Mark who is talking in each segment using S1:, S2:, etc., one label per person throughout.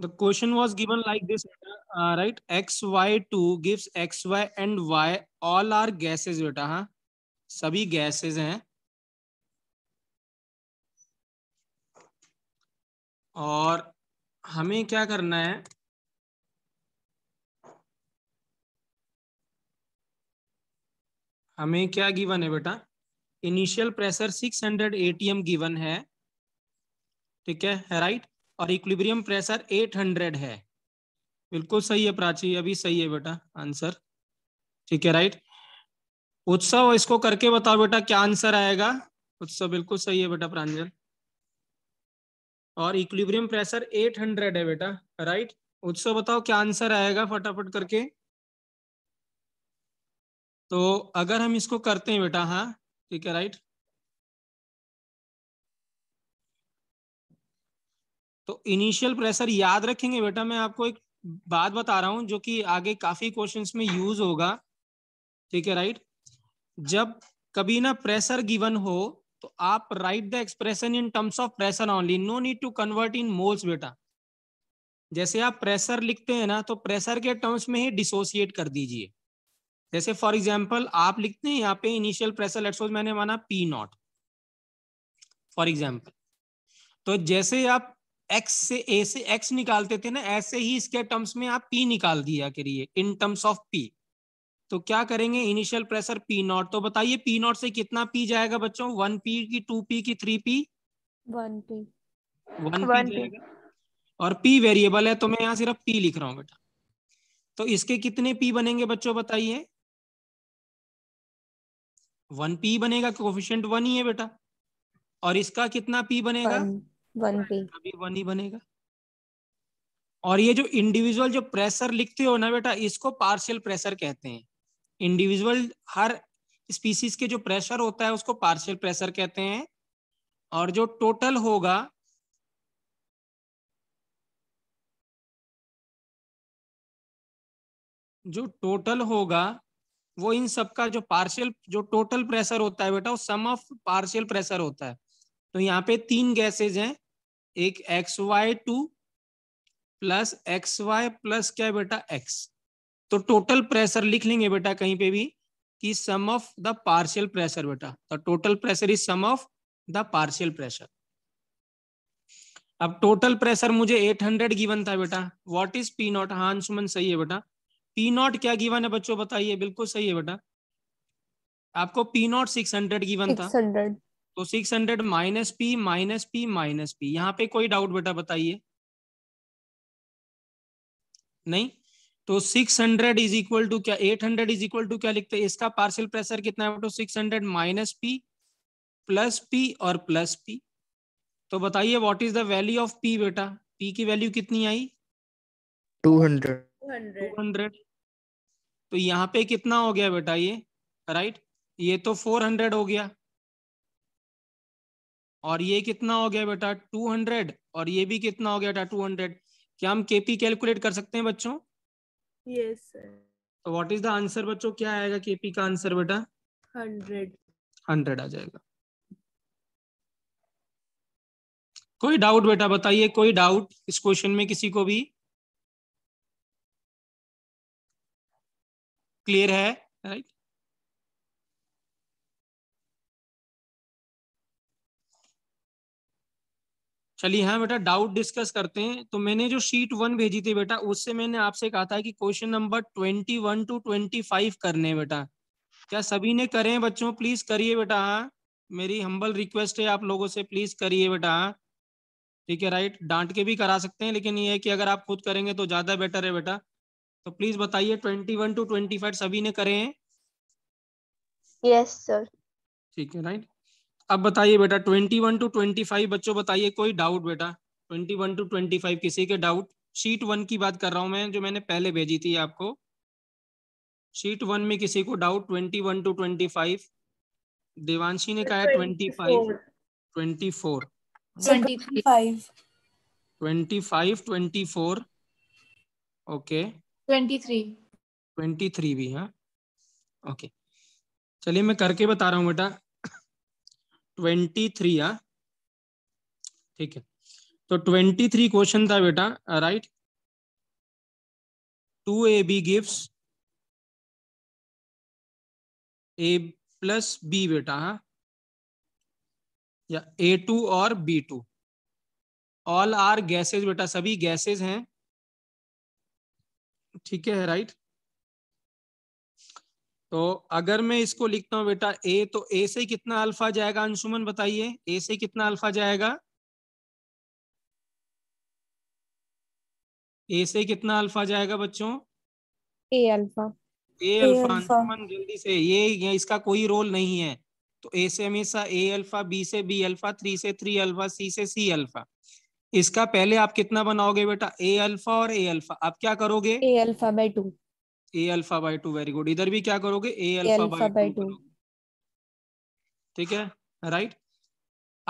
S1: the question was given like this uh, right xy2 gives xy and y all are gases beta ha sabhi gases hain और हमें क्या करना है हमें क्या गिवन है बेटा इनिशियल प्रेशर 600 एटीएम गिवन है ठीक है राइट right? और इक्विब्रियम प्रेशर 800 है बिल्कुल सही है प्राची अभी सही है बेटा आंसर ठीक है राइट उत्सव इसको करके बताओ बेटा क्या आंसर आएगा उत्सव बिल्कुल सही है बेटा प्रांजल और इक्विब्रियम प्रेशर 800 है बेटा राइट उत्सव बताओ क्या आंसर आएगा फटाफट करके तो अगर हम इसको करते हैं बेटा हाँ ठीक है राइट तो इनिशियल प्रेशर याद रखेंगे बेटा मैं आपको एक बात बता रहा हूं जो कि आगे काफी क्वेश्चंस में यूज होगा ठीक है राइट जब कभी ना प्रेशर गिवन हो तो आप write the expression in terms of pressure only no need to convert in moles बेटा जैसे आप प्रेशर लिखते हैं ना तो प्रेशर के टर्म्स में ही डिसोसिएट कर दीजिए जैसे फॉर एग्जांपल आप लिखते हैं यहाँ पे इनिशियल प्रेशर लेट मैंने माना पी नॉट फॉर एग्जांपल तो जैसे आप एक्स से ए से एक्स निकालते थे ना ऐसे ही इसके टर्म्स में आप पी निकाल दिया करिए इन टर्म्स ऑफ p तो क्या करेंगे इनिशियल प्रेशर पी नॉट तो बताइए p नॉट से कितना पी जाएगा बच्चों वन पी की टू पी की three P one P one P जाएगा और पी वेरिएबल है तो मैं यहाँ सिर्फ पी लिख रहा हूँ बेटा तो इसके कितने पी बनेंगे बच्चों बताइए वन पी बनेगा कोफिशियंट वन ही है बेटा और इसका कितना पी बनेगा one. वन ही बनेगा और ये जो इंडिविजुअल जो प्रेशर लिखते हो ना बेटा इसको पार्शियल प्रेशर कहते हैं इंडिविजुअल हर स्पीसीज के जो प्रेशर होता है उसको पार्शियल प्रेशर कहते हैं और जो टोटल होगा जो टोटल होगा वो इन सबका जो पार्शियल जो टोटल प्रेशर होता है बेटा वो सम ऑफ पार्शियल प्रेशर होता है तो यहाँ पे तीन गैसेज हैं एक X Y two plus X Y plus क्या है बेटा एक्स तो टोटल प्रेशर लिख लेंगे बेटा कहीं पे भी कि sum of the partial pressure बेटा तो total pressure is sum of the partial pressure अब टोटल प्रेशर मुझे 800 गिवन था बेटा व्हाट इज पी नॉट हाँ अंशुमन सही है बेटा पी नॉट क्या गिवन है बच्चों बताइए बिल्कुल सही है बेटा आपको P not six hundred given था तो six hundred minus P minus P minus P यहाँ पे कोई डाउट बेटा बताइए नहीं तो 600 हंड्रेड इज इक्वल टू क्या 800 हंड्रेड इज इक्वल टू क्या लिखते हैं इसका पार्शियल प्रेशर कितना है तो 600 hundred minus P plus P और प्लस पी तो बताइए what is the value of P बेटा पी की वैल्यू कितनी आई टू हंड्रेड तो यहाँ पे कितना हो गया बेटा ये राइट ये तो 400 हो गया और ये कितना हो गया बेटा 200 और ये भी कितना हो गया बेटा 200 क्या हम केपी कैलकुलेट कर सकते हैं बच्चों
S2: यस तो
S1: व्हाट इज द आंसर बच्चों क्या आएगा केपी का आंसर बेटा हंड्रेड हंड्रेड आ जाएगा कोई डाउट बेटा बताइए कोई डाउट इस क्वेश्चन में किसी को भी क्लियर है राइट चलिए हाँ बेटा डाउट डिस्कस करते हैं तो मैंने जो शीट वन भेजी थी बेटा उससे मैंने आपसे कहा था कि question number twenty one to twenty five करने बेटा क्या सभी ने करें बच्चों प्लीज करिए बेटा हाँ मेरी हम्बल रिक्वेस्ट है आप लोगों से प्लीज करिए बेटा हाँ ठीक है राइट डांट के भी करा सकते हैं लेकिन ये है कि अगर आप खुद करेंगे तो ज्यादा बेटर है बेटा तो प्लीज बताइए twenty one to twenty five सभी ने करे यस सर ठीक है राइट अब बताइए बेटा twenty one to twenty five बच्चों बताइए कोई डाउट बेटा twenty one to twenty five किसी के डाउट शीट वन की बात कर रहा हूं मैं जो मैंने पहले भेजी थी आपको शीट वन में किसी को doubt twenty one to twenty five Devanshi ने कहा twenty five twenty four twenty five twenty four okay
S2: twenty three
S1: twenty three भी हाँ ओके okay. चलिए मैं करके बता रहा हूँ बेटा ट्वेंटी थ्री हाँ ठीक है तो ट्वेंटी थ्री क्वेश्चन था बेटा राइट टू ए बी गिफ्ट ए प्लस बी बेटा हा या ए टू और B two all are gases बेटा सभी गैसेज हैं ठीक है राइट तो अगर मैं इसको लिखता हूँ बेटा ए तो ए से कितना अल्फा जाएगा अंशुमन बताइए ए से कितना अल्फा जाएगा ए से कितना अल्फा जाएगा बच्चों A alpha A alpha Anshuman जल्दी से ये, ये इसका कोई रोल नहीं है तो ए से हमेशा ए अल्फा बी से बी अल्फा थ्री से थ्री अल्फा सी से सी अल्फा इसका पहले आप कितना बनाओगे बेटा ए अल्फा और ए अल्फा आप क्या करोगे A alpha by two A alpha by two very good इधर भी क्या करोगे ए अल्फा बाई टू ठीक है राइट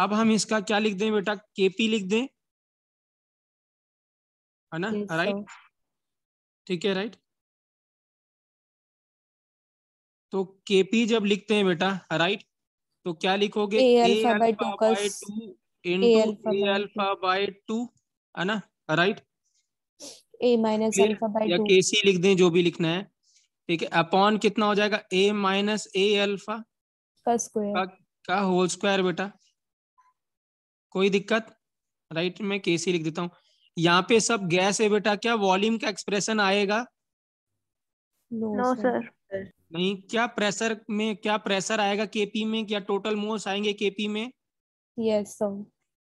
S1: अब हम इसका क्या लिख दें बेटा केपी लिख दें है ना राइट ठीक है राइट तो केपी जब लिखते हैं बेटा राइट तो क्या लिखोगे A alpha by two into A alpha by two है ना right
S2: A minus alpha by two K
S1: C लिख दें जो भी लिखना है ठीक है अपॉन कितना हो जाएगा ए माइनस ए अल्फा का स्क्वायर का होल स्क्वायर बेटा कोई दिक्कत राइट right, मैं केसी लिख देता हूँ यहाँ पे सब गैस है बेटा क्या वॉल्यूम का एक्सप्रेशन आएगा
S2: नो no, सर no,
S1: नहीं क्या प्रेशर में क्या प्रेशर आएगा केपी में क्या टोटल मोल्स आएंगे केपी में
S2: यस yes, सर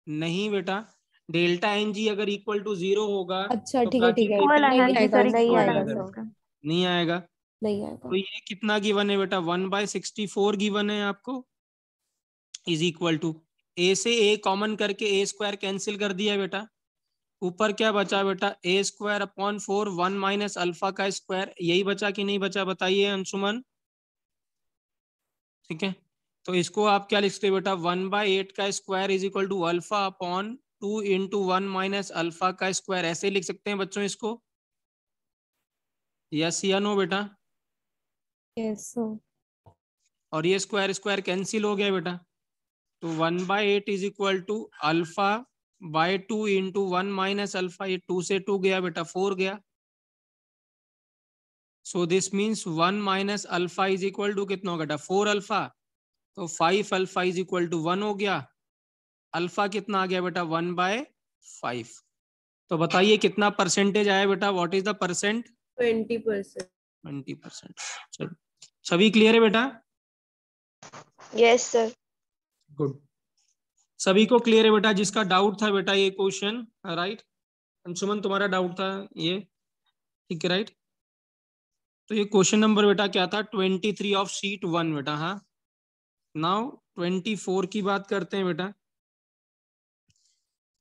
S1: नहीं बेटा डेल्टा एन जी अगर इक्वल टू जीरो होगा
S2: अच्छा तो ठीक है ठीक है नहीं आएगा तो
S1: ये कितना गिवन है बेटा one by sixty four given है आपको इज इक्वल टू ए से ए कॉमन करके ए स्क्वायर कैंसिल कर दिया बेटा ऊपर क्या बचा बेटा A square upon four one minus alpha का स्क्वायर यही बचा कि नहीं बचा बताइए अंशुमन ठीक है तो इसको आप क्या लिखते बेटा वन बाय एट का square is equal to alpha upon two into one minus alpha का स्क्वायर ऐसे लिख सकते हैं बच्चों इसको यस या नो बेटा
S2: यस yes,
S1: और ये स्क्वायर स्क्वायर कैंसिल हो गया बेटा तो one by eight is equal to alpha by two into one minus alpha ये टू से टू गया बेटा फोर गया so this means one minus alpha is equal to कितना हो गया फोर अल्फा तो five alpha is equal to one हो गया अल्फा कितना आ गया बेटा वन बाय फाइव तो बताइए कितना परसेंटेज आया बेटा what is the percent
S2: twenty percent
S1: twenty percent चलो सभी क्लियर है बेटा यस सर गुड सभी को क्लियर है बेटा जिसका डाउट था बेटा ये क्वेश्चन राइट अंशुमन तुम्हारा डाउट था ये ठीक है राइट तो ये क्वेश्चन नंबर बेटा क्या था twenty three of sheet one बेटा हाँ नाउ ट्वेंटी फोर की बात करते हैं बेटा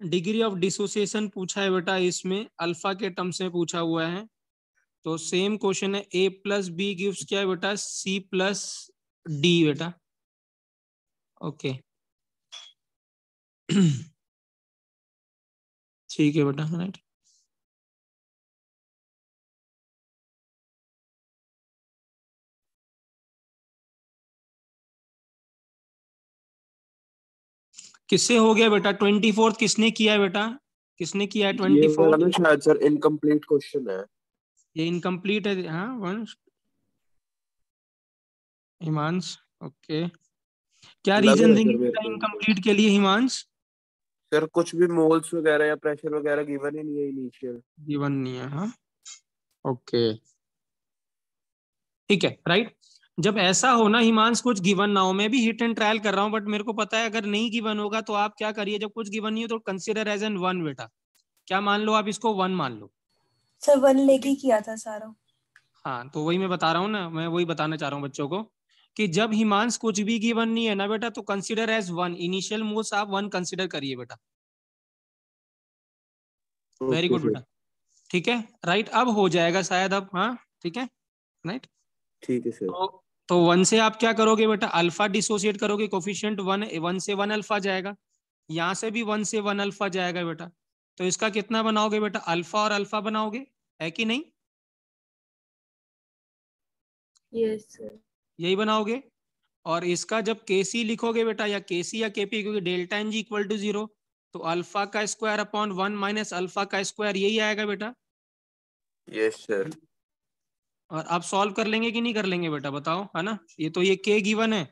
S1: डिग्री ऑफ डिसोसिएशन पूछा है बेटा इसमें अल्फा के टर्म्स में पूछा हुआ है तो सेम क्वेश्चन है ए प्लस बी गिव्स क्या है बेटा सी प्लस डी बेटा ओके
S3: ठीक है बेटा राइट
S1: किससे हो गया बेटा ट्वेंटी फोर्थ किसने किया है बेटा किसने किया है twenty fourth
S2: sir incomplete question है
S1: ये इनकम्प्लीट है हाँ वंश हिमांश ओके क्या रीजन देंगे इनकम्प्लीट के लिए हिमांश सर कुछ भी मोल्स वगैरह या प्रेशर वगैरह गिवन ही नहीं है इनिशियल गिवन नहीं है हाँ ओके ठीक है राइट जब ऐसा हो ना हिमांश कुछ गिवन ना हो मैं भी हिट एंड ट्रायल कर रहा हूँ बट मेरे को पता है अगर नहीं गिवन होगा तो आप क्या करिए जब कुछ गिवन नहीं हो तो कंसिडर एज एन वन बेटा क्या मान लो आप इसको वन मान लो
S2: सर वन लेके किया था सारा
S1: हाँ तो वही मैं बता रहा हूँ ना मैं वही बताना चाह रहा हूँ बच्चों को कि जब हिमांश कुछ भी गिवन नहीं है ना बेटा तो consider as one initial moves आप वन कंसिडर करिए बेटा वेरी गुड बेटा ठीक है राइट अब हो जाएगा शायद अब हाँ ठीक है राइट right? ठीक है सर तो, तो, वन से आप क्या करोगे बेटा अल्फा डिसोसिएट करोगे कोफिशियंट वन वन से वन अल्फा जाएगा यहाँ से भी वन से वन अल्फा जाएगा बेटा तो इसका कितना बनाओगे बेटा अल्फा और अल्फा बनाओगे है कि नहीं yes, sir. यही बनाओगे और इसका जब केसी लिखोगे बेटा या केसी या केपी क्योंकि delta N G equal to zero तो अल्फा का square upon one minus alpha का स्क्वायर यही आएगा बेटा यस yes, सर और आप सॉल्व कर लेंगे कि नहीं कर लेंगे बेटा बताओ है ना ये तो ये के गिवन है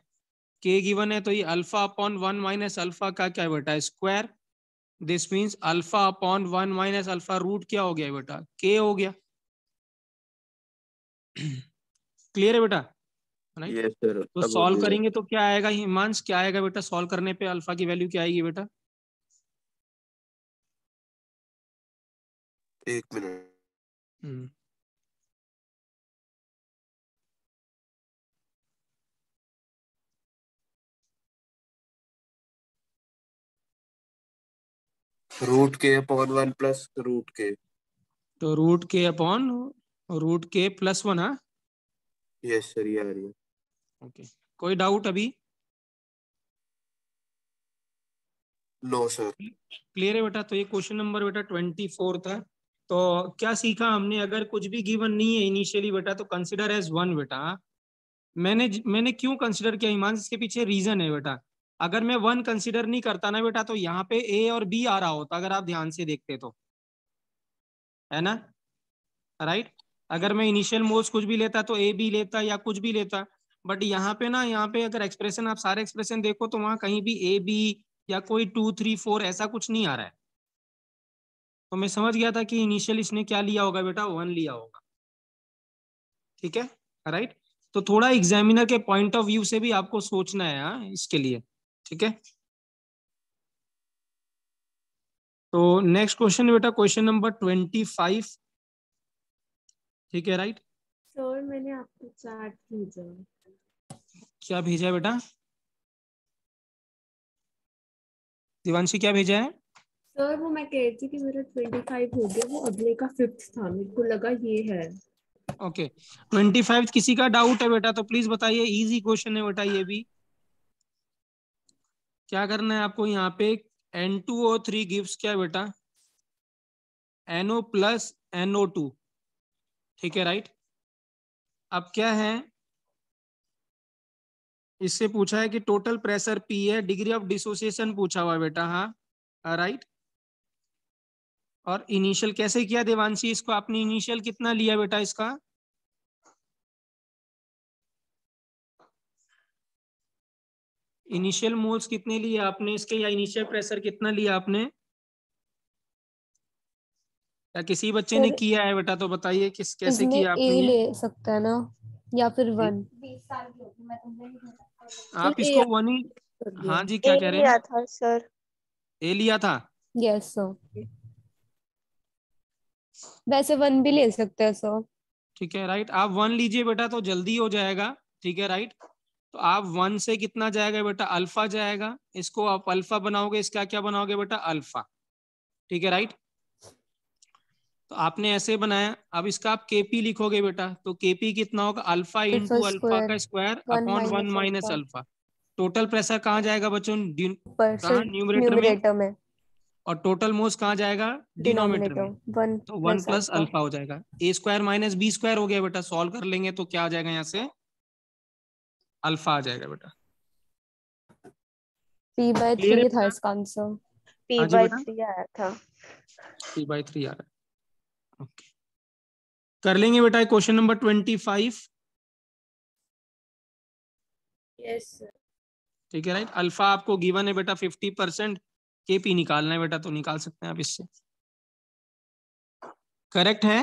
S1: के गिवन है तो ये alpha upon one minus alpha का क्या है बेटा square this means alpha upon one minus alpha root क्या हो गया बेटा के हो गया क्लियर है बेटा
S3: नहीं तो सॉल्व करेंगे
S1: तो क्या आएगा हिमांश क्या आएगा बेटा सॉल्व करने पे अल्फा की वैल्यू क्या आएगी बेटा
S3: एक मिनट hmm. रूट के अपॉन वन प्लस रूट के
S1: तो रूट के अपॉन रूट के प्लस वन हाँ
S3: यस सर ये आ रही है ओके
S1: कोई डाउट अभी नो सर क्लियर है बेटा तो ये क्वेश्चन नंबर बेटा ट्वेंटी फोर था तो क्या सीखा हमने अगर कुछ भी गिवन नहीं है इनिशियली बेटा तो कंसिडर एज वन बेटा हाँ? मैंने मैंने क्यों कंसिडर किया ईमान इसके पीछे रीजन है बेटा अगर मैं वन कंसिडर नहीं करता ना बेटा तो यहाँ पे ए और बी आ रहा होता अगर आप ध्यान से देखते तो है ना राइट right? अगर मैं इनिशियल मोल्स कुछ भी लेता तो ए बी लेता या कुछ भी लेता बट यहाँ पे ना यहाँ पे अगर एक्सप्रेशन आप सारे एक्सप्रेशन देखो तो वहां कहीं भी ए बी या कोई टू थ्री फोर ऐसा कुछ नहीं आ रहा है तो मैं समझ गया था कि इनिशियल इसने क्या लिया होगा बेटा वन लिया होगा ठीक है राइट right? तो थोड़ा एग्जामिनर के पॉइंट ऑफ व्यू से भी आपको सोचना है हा? इसके लिए ठीक है तो नेक्स्ट क्वेश्चन बेटा क्वेश्चन नंबर ट्वेंटी फाइव ठीक है राइट
S2: सर मैंने आपको चार्ट
S1: भेजा क्या भेजा बेटा दिवानशी क्या भेजा है
S2: सर वो मैं कह रही थी कि मेरा ट्वेंटी फाइव हो गया वो अगले का फिफ्थ था मेरे को लगा ये है
S1: ओके ट्वेंटी फाइव किसी का डाउट है बेटा तो प्लीज बताइए इजी क्वेश्चन है बेटा ये भी क्या करना है आपको यहाँ पे N two O three gives क्या बेटा एनओ प्लस एनओ टू ठीक है राइट अब क्या है इससे पूछा है कि टोटल प्रेशर पी है डिग्री ऑफ डिसोसिएशन पूछा हुआ बेटा हाँ राइट और इनिशियल कैसे किया देवांशी इसको आपने इनिशियल कितना लिया बेटा इसका इनिशियल मोल्स कितने लिए आपने इसके या इनिशियल प्रेशर कितना लिया आपने या किसी बच्चे ने किया है बेटा तो बताइए किस कैसे किया आपने ले
S2: सकता है ना या फिर वन तो
S1: आप इसको वन ही हाँ जी क्या कह रहे हैं था सर ए लिया था यस सर
S2: वैसे वन भी ले सकते हैं सर
S1: ठीक है राइट आप वन लीजिए बेटा तो जल्दी हो जाएगा ठीक है राइट तो आप वन से कितना जाएगा बेटा अल्फा जाएगा इसको आप अल्फा बनाओगे इसका क्या बनाओगे बेटा अल्फा ठीक है राइट तो आपने ऐसे बनाया अब इसका आप केपी लिखोगे बेटा तो केपी कितना होगा अल्फा इंटू अल्फा का square upon one minus alpha total pressure कहाँ जाएगा बच्चों न्यूमरेटर में और टोटल मोस कहाँ जाएगा डिनोमिनेटर में
S2: वन तो वन प्लस अल्फा
S1: हो जाएगा A square minus B square हो गया बेटा सॉल्व कर लेंगे तो क्या आ जाएगा यहाँ से अल्फा आ जाएगा बेटा
S2: था इसका आंसर हाँ आया था
S1: आ रहा है ओके कर लेंगे बेटा question number twenty five yes ठीक है राइट अल्फा आपको गिवन है बेटा फिफ्टी परसेंट के पी निकालना है बेटा तो निकाल सकते हैं आप इससे
S3: करेक्ट है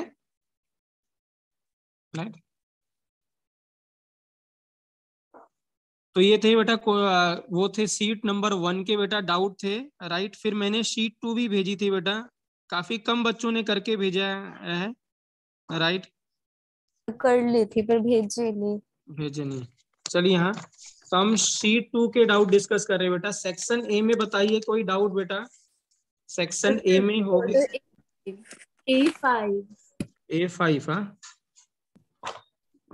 S3: राइट
S1: तो ये थे बेटा वो थे सीट नंबर वन के बेटा डाउट थे राइट फिर मैंने सीट टू भी भेजी थी बेटा काफी कम बच्चों ने करके भेजा है राइट
S2: कर ली थी पर भेजे नहीं
S1: भेजे नहीं चलिए हाँ हम सीट टू के डाउट डिस्कस कर रहे बेटा सेक्शन ए में बताइए कोई डाउट बेटा सेक्शन ए में
S2: होगी ए
S1: फाइव ए फाइव हाँ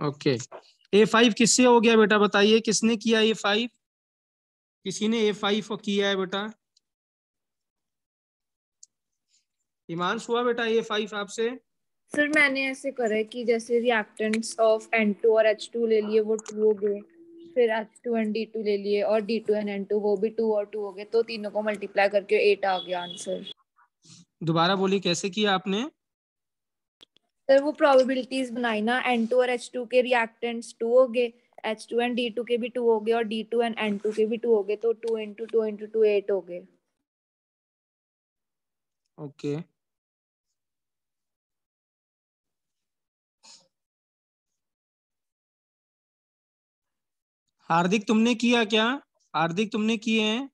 S1: ओके okay. ए फाइव किससे हो गया बेटा बताइए किसने किया ए फाइव किसी ने ए फाइव किया है बेटा हिमांश हुआ बेटा ए फाइव आपसे
S2: सर मैंने ऐसे करा है कि जैसे रिएक्टेंट्स ऑफ एन टू और एच टू ले लिए वो टू हो गए फिर H two and D two ले लिए और D two and N two वो भी टू और टू हो गए तो तीनों को मल्टीप्लाई करके एट आ गया आंसर
S1: दोबारा बोली कैसे किया आपने
S2: फिर वो प्रोबेबिलिटीज बनाई ना एन टू और एच टू के रिएक्टेंट्स टू हो गए H two and D two के भी टू हो गए और D two and N two के भी टू हो गए तो two into two into two eight हो गए
S3: ओके
S1: हार्दिक तुमने किया क्या हार्दिक तुमने किए हैं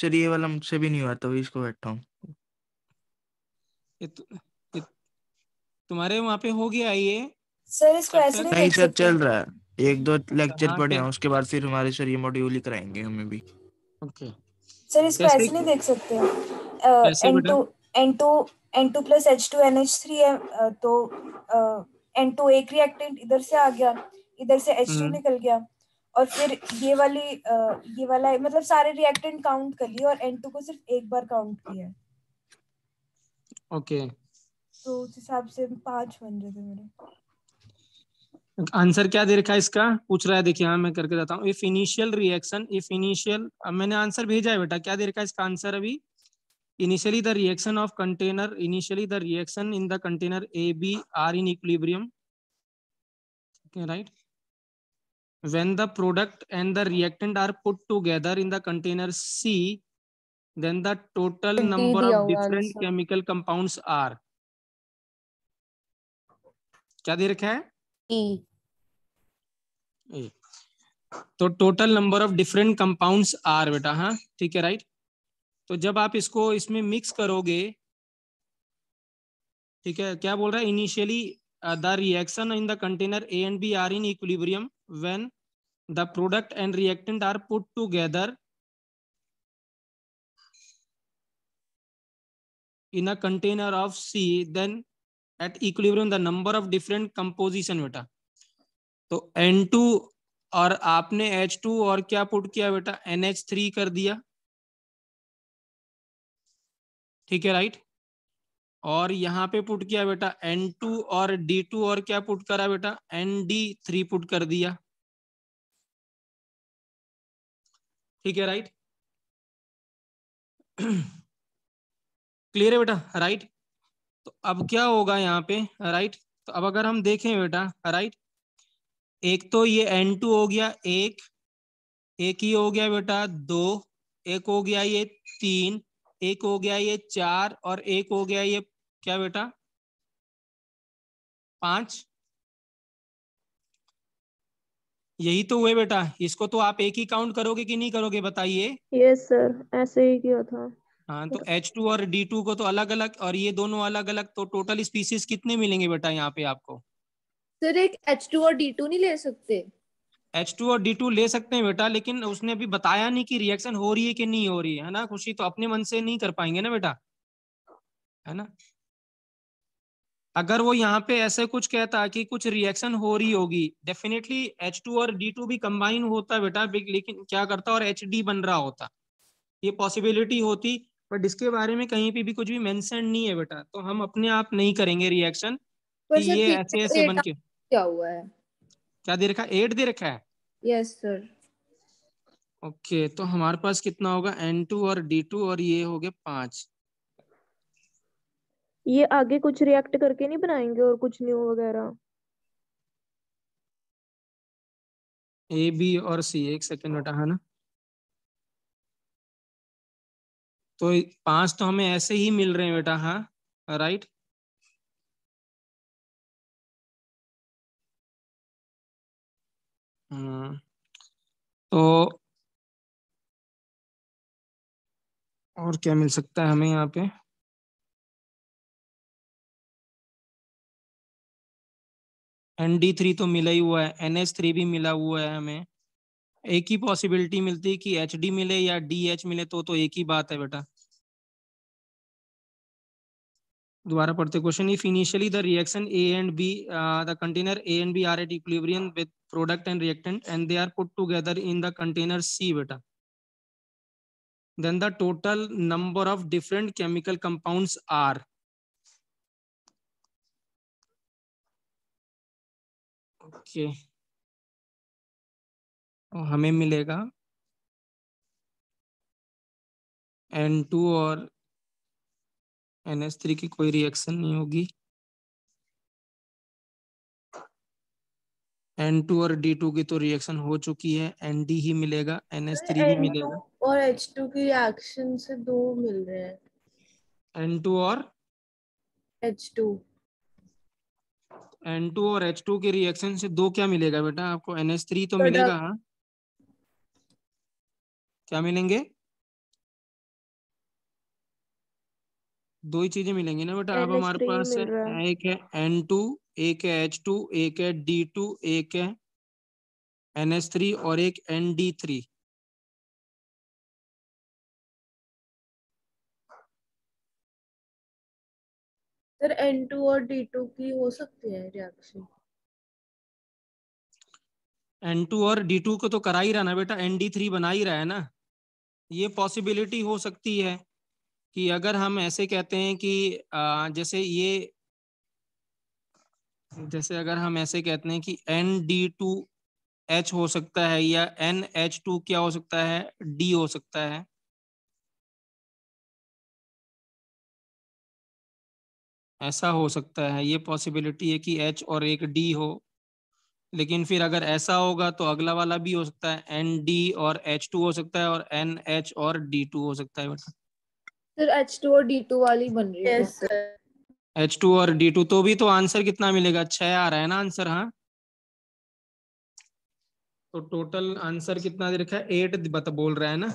S1: सर ये वाला मुझसे भी नहीं हुआ तो इसको बैठा हूँ तुम्हारे वहाँ पे हो गया ये सर इसको ऐसे नहीं सर चल रहा है एक दो लेक्चर पढ़े हैं उसके बाद फिर हमारे सर ये मॉड्यूल ही कराएंगे हमें भी
S3: ओके
S2: सर इसको ऐसे नहीं देख सकते है तो एक रिएक्टेंट इधर से आ गया इधर से टू हम्म। निकल गया और फिर ये वाली ये वाला मतलब सारे रिएक्टेंट काउंट कर लिए और एन टू को सिर्फ एक बार काउंट किया ओके okay. तो उस हिसाब से पांच बन रहे थे मेरे
S1: आंसर क्या दे रखा है इसका पूछ रहा है देखिए हाँ मैं करके देता हूँ if initial reaction if initial अब मैंने आंसर भेजा है बेटा क्या दे रखा है इसका आंसर अभी initially the reaction of container initially the reaction in the container A B are in equilibrium right when the product and the reactant are put together in the container C then the total number of different chemical compound are क्या दे रखा है E e. e. तो total number of different compounds are बेटा हाँ ठीक है right तो जब आप इसको इसमें मिक्स करोगे ठीक है क्या बोल रहा है initially the reaction in the container A and B are in equilibrium when the product and reactant are put together in a container of C then at equilibrium the number of different composition बेटा तो N2 और आपने H2 और क्या put किया बेटा NH3 कर दिया ठीक है राइट और यहां पे पुट किया बेटा N2 और D2 और क्या पुट करा बेटा ND3 पुट कर दिया ठीक है राइट क्लियर है बेटा राइट right? तो अब क्या होगा यहाँ पे राइट तो अब अगर हम देखें बेटा राइट एक तो ये एन टू हो गया एक एक ही हो गया बेटा दो एक हो गया ये तीन एक हो गया ये चार और एक हो गया ये क्या बेटा पांच यही तो हुए बेटा इसको तो आप एक ही काउंट करोगे कि नहीं करोगे बताइए
S2: यस सर ऐसे ही किया था
S1: हाँ तो एच टू और डी टू को तो अलग अलग और ये दोनों अलग अलग तो टोटल स्पीसीज कितने मिलेंगे बेटा यहाँ पे आपको
S2: सर एक एच टू और डी टू नहीं ले सकते
S1: एच टू और डी टू ले सकते हैं बेटा लेकिन उसने अभी बताया नहीं कि रिएक्शन हो रही है कि नहीं हो रही है ना खुशी तो अपने मन से नहीं कर पाएंगे ना बेटा है ना अगर वो यहाँ पे ऐसे कुछ कहता कि कुछ रिएक्शन हो रही होगी डेफिनेटली एच टू और डी टू भी कंबाइन होता बेटा लेकिन क्या करता और एच डी बन रहा होता ये पॉसिबिलिटी होती बट इसके बारे में कहीं पे भी कुछ भी मेंशन नहीं है बेटा तो हम अपने आप नहीं करेंगे रिएक्शन कि ये ऐसे ऐसे बन के
S2: क्या हुआ है
S1: क्या दे रखा एट दे रखा है यस सर ओके तो हमारे पास कितना होगा एन टू और डी टू और ये हो गया पांच
S2: ये आगे कुछ रिएक्ट करके नहीं बनाएंगे और कुछ न्यू वगैरह
S1: ए बी और सी एक सेकंड बेटा है ना तो पांच तो हमें ऐसे ही मिल रहे हैं बेटा हाँ राइट
S3: हम्म, तो और क्या मिल सकता है हमें यहाँ पे
S1: एन डी थ्री तो मिला ही हुआ है एन एच थ्री भी मिला हुआ है हमें एक ही पॉसिबिलिटी मिलती है कि एच डी मिले या डी एच मिले तो तो एक ही बात है बेटा दोबारा पढ़ते question if initially the reaction A and B the container A and B are at equilibrium with product and reactant and they are put together in the container C बेटा then the total number of different chemical compounds are okay
S3: और हमें मिलेगा N2 और N S three की कोई reaction नहीं होगी
S1: N two और डी टू की तो रिएक्शन हो चुकी है एन डी ही मिलेगा एन एस थ्री भी मिलेगा
S2: और एच टू की रिएक्शन से दो मिल रहे हैं
S1: एन टू और एच टू एन टू और एच टू के रिएक्शन से दो क्या मिलेगा बेटा आपको एन थ्री तो मिलेगा हाँ क्या मिलेंगे दो ही चीजें मिलेंगी ना बेटा अब हमारे पास एक है एन टू एक है एच टू एक है डी टू एक है एन एस थ्री और एक N D three
S3: sir
S2: two और डी टू की हो सकती है रिएक्शन
S1: N2 और D2 को तो करा ही रहा ना बेटा थ्री बना ही रहा है ना ये पॉसिबिलिटी हो सकती है कि अगर हम ऐसे कहते हैं कि जैसे ये जैसे अगर हम ऐसे कहते हैं कि एन डी टू एच हो सकता है या एन एच टू क्या हो सकता है डी हो सकता है ऐसा हो सकता है ये पॉसिबिलिटी है कि एच और एक डी हो लेकिन फिर अगर ऐसा होगा तो अगला वाला भी हो सकता है एन डी और एच टू हो सकता है और एन एच और डी टू हो सकता है बेटा
S2: सर एच टू और डी टू वाली बन रही है
S1: एच टू और डी टू तो भी तो आंसर कितना मिलेगा छह आ रहा है ना आंसर हाँ तो टोटल आंसर कितना दे रखा है एट बत बोल रहा है ना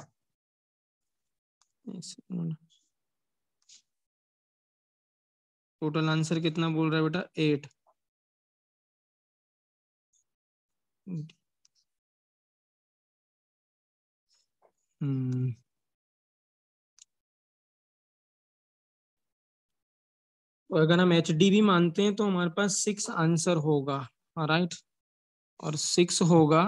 S1: टोटल
S3: आंसर कितना बोल रहा है बेटा एट हम्म अगर हम
S1: एच डी भी मानते हैं तो हमारे पास सिक्स आंसर होगा राइट और सिक्स होगा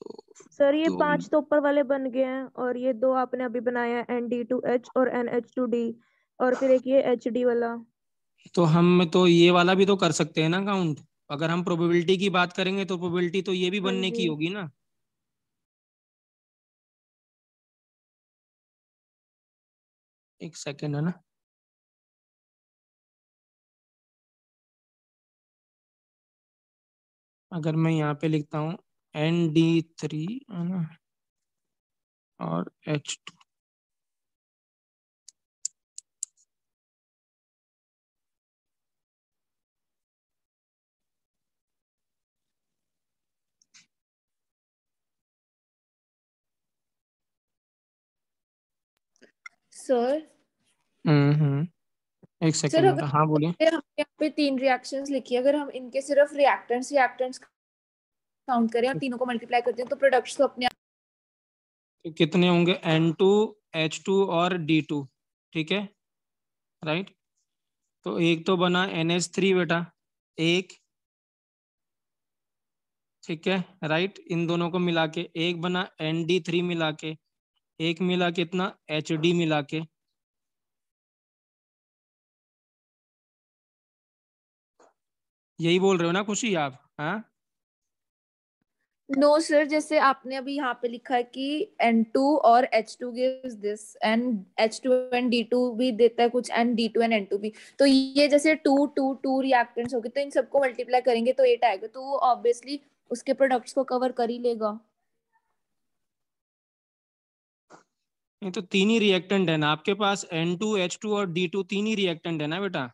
S2: तो सर ये तो, पांच तो ऊपर वाले बन गए हैं और ये दो आपने अभी बनाया एन डी टू एच और एन एच टू डी और फिर एक ये एच डी वाला
S1: तो हम तो ये वाला भी तो कर सकते हैं ना काउंट अगर हम प्रोबेबिलिटी की बात करेंगे तो प्रोबेबिलिटी तो ये भी हाँ बनने की होगी ना
S3: एक सेकेंड है ना अगर मैं यहाँ पे लिखता हूँ एन डी थ्री है ना और H two sir hmm hmm एक सेकंड
S2: हाँ बोलिए यहाँ पे तीन रिएक्शंस लिखी अगर हम इनके सिर्फ रिएक्टेंट्स रिएक्टेंट्स काउंट करें और तीनों को मल्टीप्लाई करते हैं तो प्रोडक्ट्स तो अपने
S1: कितने होंगे N2 H2 और D2 ठीक है राइट तो एक तो बना NH3 बेटा एक ठीक है राइट इन दोनों को मिला के एक बना एन डी थ्री मिला के एक मिला के इतना एच डी मिला के यही बोल रहे हो ना खुशी आप हाँ
S2: नो सर जैसे आपने अभी यहाँ पे लिखा है कि N2 और H2 gives this and H2 and D2 भी देता है कुछ and D2 and N2 भी तो ये जैसे two two two reactants होगी तो इन सबको multiply करेंगे तो eight आएगा तो obviously उसके products को cover कर ही लेगा
S1: ये तो तीन ही रिएक्टेंट है ना आपके पास N2 H2 और D2 तीन ही रिएक्टेंट है ना बेटा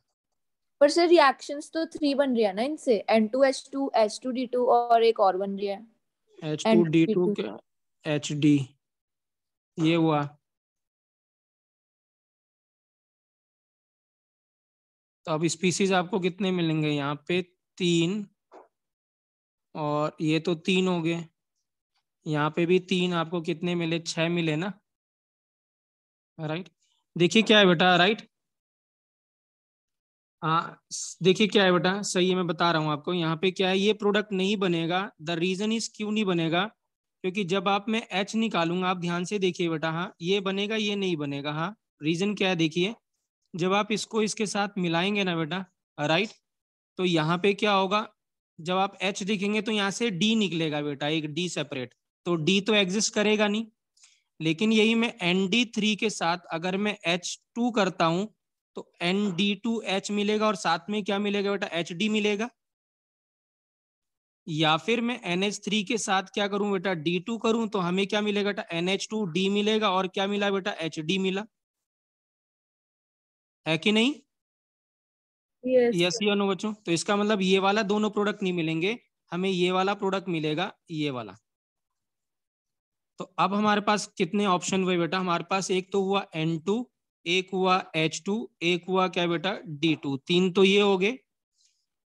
S2: पर सर रिएक्शंस तो थ्री बन रही है ना इनसे N two two two H H D two और एक और बन रही है
S1: एच टू डी टू क्या एच डी ये हुआ तो अब स्पीसीज आपको कितने मिलेंगे यहाँ पे तीन और ये तो तीन हो गए यहाँ पे भी तीन आपको कितने मिले छह मिले ना राइट देखिए क्या है बेटा राइट देखिए क्या है बेटा सही है मैं बता रहा हूँ आपको यहाँ पे क्या है ये प्रोडक्ट नहीं बनेगा द रीजन इज क्यों नहीं बनेगा क्योंकि जब आप मैं एच निकालूंगा आप ध्यान से देखिए बेटा हाँ ये बनेगा ये नहीं बनेगा हाँ रीजन क्या है देखिए जब आप इसको इसके साथ मिलाएंगे ना बेटा राइट तो यहाँ पे क्या होगा जब आप एच देखेंगे तो यहाँ से डी निकलेगा बेटा एक डी सेपरेट तो डी तो एग्जिस्ट करेगा नहीं लेकिन यही मैं एन डी थ्री के साथ अगर मैं एच टू करता हूँ तो एन डी टू एच मिलेगा और साथ में क्या मिलेगा बेटा एच डी मिलेगा या फिर मैं एन एच थ्री के साथ क्या करूं बेटा डी टू करूं तो हमें क्या मिलेगा बेटा एन एच टू डी मिलेगा और क्या मिला बेटा एच डी मिला है कि नहीं यस यस बच्चों तो इसका मतलब ये वाला दोनों प्रोडक्ट नहीं मिलेंगे हमें ये वाला प्रोडक्ट मिलेगा ये वाला तो अब हमारे पास कितने ऑप्शन हुए बेटा हमारे पास एक तो हुआ एन टू एक हुआ एच टू एक हुआ क्या बेटा डी टू तीन तो ये हो गए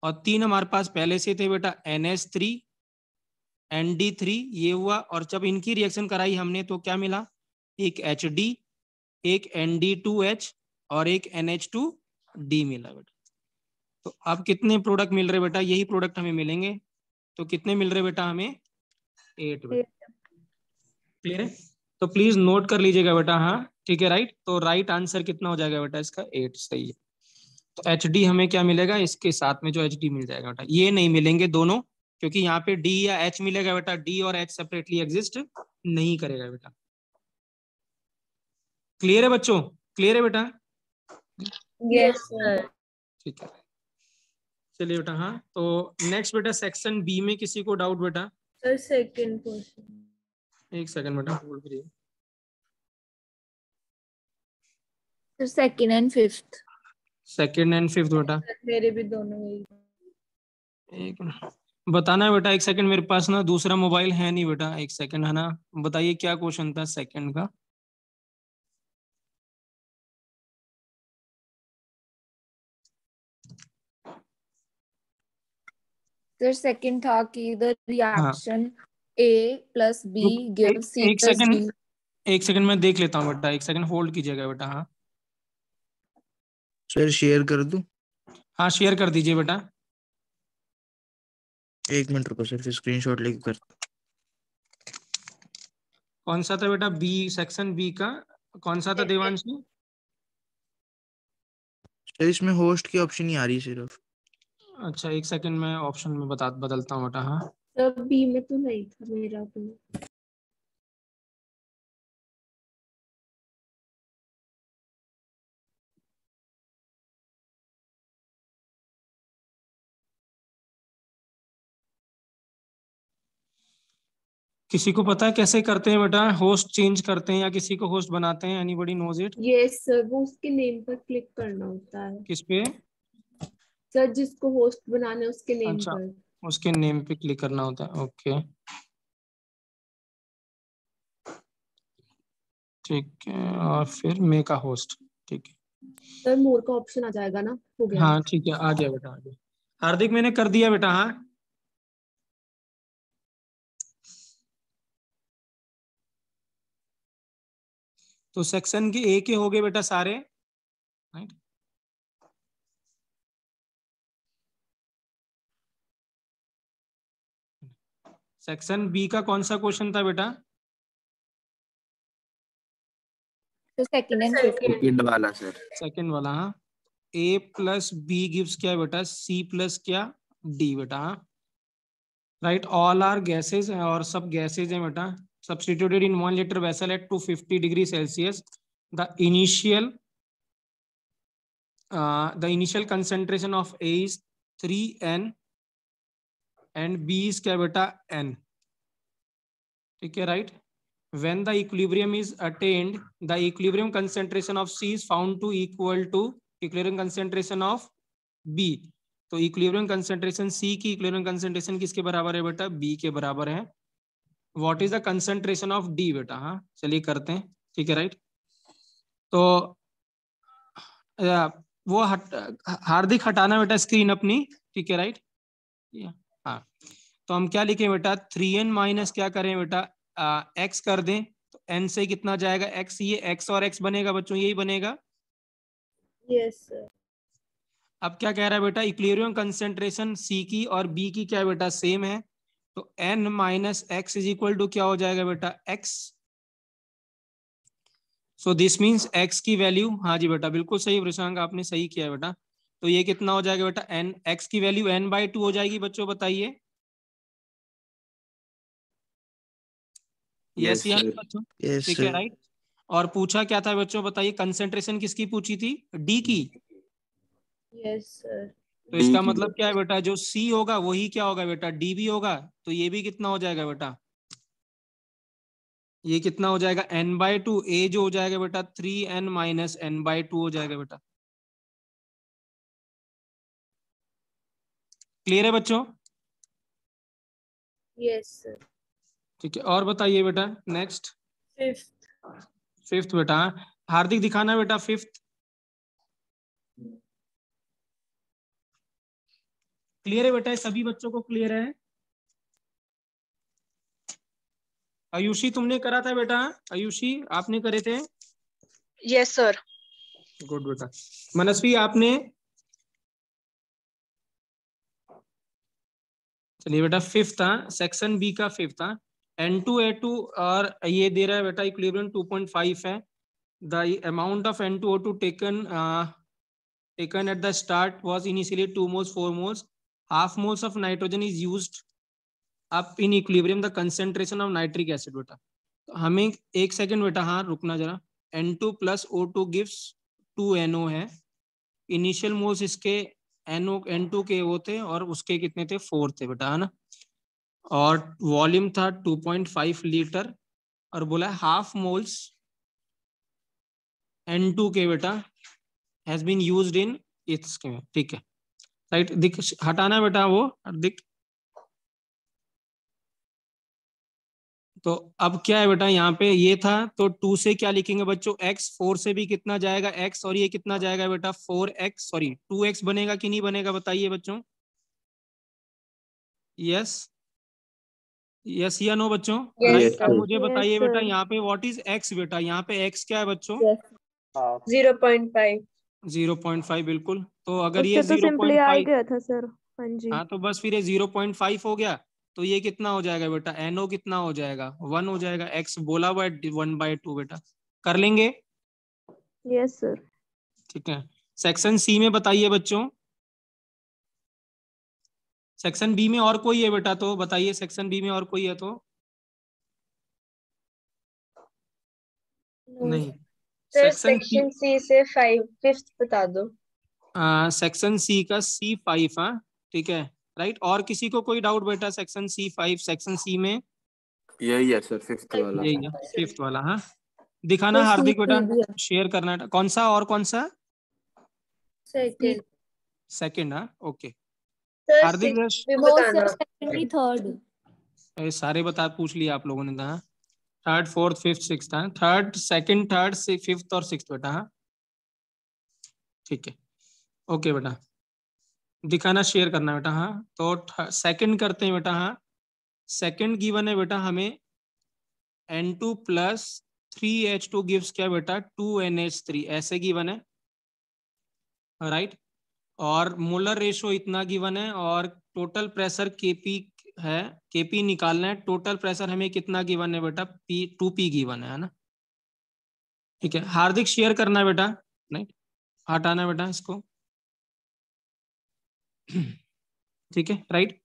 S1: और तीन हमारे पास पहले से थे बेटा N S three N D three ये हुआ और जब इनकी रिएक्शन कराई हमने तो क्या मिला एक एच डी एक एन डी टू एच और एक एन एच टू डी मिला बेटा तो अब कितने प्रोडक्ट मिल रहे बेटा यही प्रोडक्ट हमें मिलेंगे तो कितने मिल रहे बेटा हमें एट बेटा क्लियर है तो प्लीज नोट कर लीजिएगा बेटा हाँ ठीक है राइट तो राइट आंसर कितना हो जाएगा बेटा इसका एट सही है तो एच डी हमें क्या मिलेगा इसके साथ में जो एच डी मिल जाएगा बेटा ये नहीं मिलेंगे दोनों क्योंकि यहाँ पे डी या एच मिलेगा बेटा डी और एच सेपरेटली एग्जिस्ट नहीं करेगा बेटा क्लियर है बच्चों क्लियर है बेटा यस ठीक है चलिए बेटा हाँ तो नेक्स्ट बेटा सेक्शन बी में किसी को डाउट बेटा
S2: सर सेकंड क्वेश्चन
S1: एक सेकंड बेटा होल्ड करिए
S2: second and fifth
S1: second and fifth बेटा
S2: मेरे भी दोनों
S1: एक बताना है बेटा एक सेकंड मेरे पास ना दूसरा मोबाइल है नहीं बेटा एक सेकंड है ना बताइए क्या क्वेश्चन था सेकंड का
S2: सर तो सेकंड था कि द रिएक्शन हाँ. A plus B give C एक सेकंड
S1: एक सेकंड मैं देख लेता हूँ बेटा एक सेकंड होल्ड कीजिएगा बेटा हाँ सर शेयर कर दू हाँ शेयर कर दीजिए बेटा एक मिनट रुको सर स्क्रीनशॉट लेके कर कौन सा था बेटा बी सेक्शन बी का कौन सा था देवांशी सर इसमें होस्ट की ऑप्शन ही आ रही सिर्फ अच्छा एक सेकंड में ऑप्शन में बता बदलता हूँ बेटा हाँ
S2: तभी में तो नहीं था मेरा अपना
S1: किसी को पता है कैसे करते हैं बेटा होस्ट चेंज करते हैं या किसी को होस्ट बनाते हैं anybody knows it
S2: yes sir वो उसके नेम पर क्लिक करना होता है किस पे सर जिसको होस्ट बनाना है उसके नेम अच्छा. पर
S1: उसके नेम पे क्लिक करना होता है ओके ठीक है और फिर मे का होस्ट ठीक है
S2: सर मोर का ऑप्शन आ जाएगा ना हो गया हाँ ठीक है आ गया
S1: बेटा आ गया हार्दिक मैंने कर दिया बेटा हाँ तो सेक्शन के ए के हो गए बेटा सारे
S3: राइट right?
S1: सेक्शन बी का कौन सा क्वेश्चन था बेटा
S2: सेकेंड
S1: तो वाला हाँ ए प्लस बी गिव्स क्या बेटा सी प्लस क्या डी बेटा हाँ राइट ऑल आर गैसेज और सब गैसेज है बेटा substituted in one litre vessel at two fifty degree Celsius the initial the initial concentration of A is three N and B is क्या बेटा N ठीक है right when the equilibrium is attained the equilibrium concentration of C is found to equal to equilibrium concentration of B तो equilibrium concentration C की equilibrium concentration किसके बराबर है बेटा बी के बराबर है what is the concentration of D बेटा हाँ चलिए करते हैं ठीक है राइट तो वो हट हार्दिक हटाना बेटा स्क्रीन अपनी ठीक है राइट या हाँ तो हम क्या लिखें बेटा थ्री एन माइनस क्या करें बेटा एक्स कर दें तो एन से कितना जाएगा एक्स ये एक्स और एक्स बनेगा बच्चों यही बनेगा yes, अब क्या कह रहा है बेटा इक्लेरियम कंसेंट्रेशन सी की और बी की क्या बेटा सेम है तो N minus X is equal to क्या हो जाएगा बेटा X so this means X की वैल्यू हाँ जी बेटा बिल्कुल सही प्रशांक आपने सही किया बेटा तो ये कितना हो जाएगा बेटा एन एक्स की वैल्यू एन बाई टू हो जाएगी बच्चों बताइए यस ठीक है राइट और पूछा क्या था बच्चों बताइए कंसेंट्रेशन किसकी पूछी थी डी की यस yes, तो इसका मतलब क्या है बेटा जो सी होगा वही क्या होगा बेटा डी भी होगा तो ये भी कितना हो जाएगा बेटा ये कितना हो जाएगा एन बाय टू ए जो हो जाएगा बेटा three N minus N by two हो जाएगा बेटा क्लियर है बच्चों यस ठीक है और बताइए बेटा नेक्स्ट फिफ्थ फिफ्थ बेटा हार्दिक दिखाना बेटा फिफ्थ क्लियर है बेटा सभी बच्चों को क्लियर है आयुषी तुमने करा था बेटा आयुषी आपने करे थे यस सर गुड बेटा मनस्वी आपने चलिए बेटा फिफ्थ सेक्शन बी का fifth N two A two और ये दे रहा है बेटा इक्विलिब्रियम 2.5 है the amount of N two O two taken taken at the start was initially two moles four moles half moles of nitrogen is used up in equilibrium the concentration of nitric acid बेटा हमें एक second बेटा हाँ रुकना जरा N two plus O two gives two N ओ है initial moles इसके N N two के वो थे और उसके कितने थे फोर थे बेटा है ना और वॉल्यूम था 2.5 लीटर और बोला हाफ मोल्स एन टू के बेटा has been use in its K ठीक है राइट दिख हटाना बेटा वो दिख तो अब क्या है बेटा यहाँ पे ये था तो टू से क्या लिखेंगे बच्चों एक्स फोर से भी कितना जाएगा एक्स और ये कितना जाएगा बेटा four X sorry two X बनेगा कि नहीं बनेगा बताइए बच्चों यस यस या नो बच्चों yes, मुझे बताइए बेटा यहाँ पे व्हाट इज एक्स बेटा यहाँ पे एक्स क्या है बच्चों zero point five zero point five बिल्कुल तो अगर ये जीरो तो पॉइंट आ गया
S2: था सर हाँ, हाँ
S1: तो बस फिर ये जीरो पॉइंट फाइव हो गया तो ये कितना हो जाएगा बेटा एनओ कितना हो जाएगा वन हो जाएगा एक्स बोला हुआ वन बाय टू बेटा कर लेंगे यस सर ठीक है सेक्शन सी में बताइए बच्चों सेक्शन बी में और कोई है बेटा तो बताइए सेक्शन बी में और कोई है तो नहीं सेक्शन सी
S2: तो से फाइव फिफ्थ बता दो
S1: सेक्शन सी का सी फाइव हाँ ठीक है राइट और किसी को कोई डाउट बेटा section C five section C में यही है सर फिफ्थ वाला यही है फिफ्थ वाला हाँ दिखाना हार्दिक बेटा शेयर करना कौन सा और कौन सा सेकंड हाँ ओके
S2: हार्दिक थर्ड
S1: सारे बता पूछ लिया आप लोगों ने कहा थर्ड फोर्थ फिफ्थ सिक्स हाँ थर्ड सेकंड थर्ड फिफ्थ और सिक्स बेटा हाँ ठीक है ओके बेटा दिखाना शेयर करना बेटा हाँ तो सेकंड करते हैं बेटा हाँ सेकंड गिवन है बेटा हमें N two plus three H two gives क्या बेटा टू एन एच थ्री ऐसे गिवन है राइट right? और मोलर रेशो इतना गिवन है और टोटल प्रेशर केपी है केपी निकालना है टोटल प्रेशर हमें कितना गिवन है बेटा पी टू पी गिवन है ना ठीक है हार्दिक शेयर करना है बेटा नहीं हटाना बेटा इसको ठीक है राइट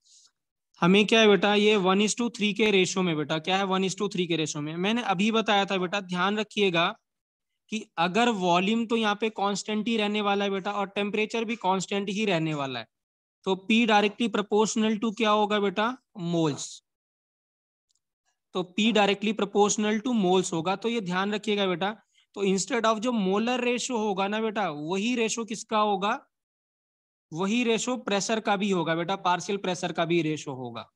S1: हमें क्या है बेटा ये वन इज टू थ्री के रेशो में बेटा क्या है वन इज टू थ्री के रेशो में मैंने अभी बताया था बेटा ध्यान रखिएगा कि अगर वॉल्यूम तो यहाँ पे कांस्टेंट ही रहने वाला है बेटा और टेम्परेचर भी कांस्टेंट ही रहने वाला है तो पी डायरेक्टली प्रपोर्शनल टू क्या होगा बेटा मोल्स तो P directly proportional to moles होगा तो ये ध्यान रखिएगा बेटा तो इंस्टेड ऑफ जो मोलर रेशो होगा ना बेटा वही रेशो किसका होगा वही रेशो प्रेशर का भी होगा बेटा पार्शियल प्रेशर का भी रेशो होगा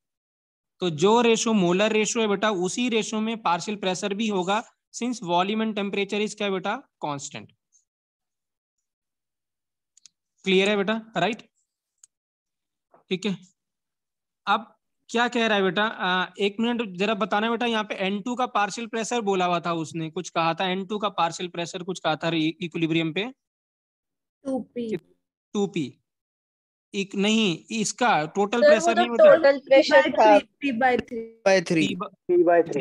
S1: तो जो रेशो मोलर रेशो है बेटा उसी रेशो में पार्शियल प्रेशर भी होगा since volume and temperature is क्या बेटा कांस्टेंट क्लियर है बेटा राइट ठीक है अब क्या कह रहा है बेटा एक मिनट जरा बताना बेटा यहाँ पे N2 का पार्शियल प्रेशर बोला हुआ था उसने कुछ कहा था N2 का पार्शियल प्रेशर कुछ कहा था इक्विलिब्रियम पे टू पी टू पी एक नहीं इसका टोटल प्रेशर तो नहीं होता टोटल प्रेशर था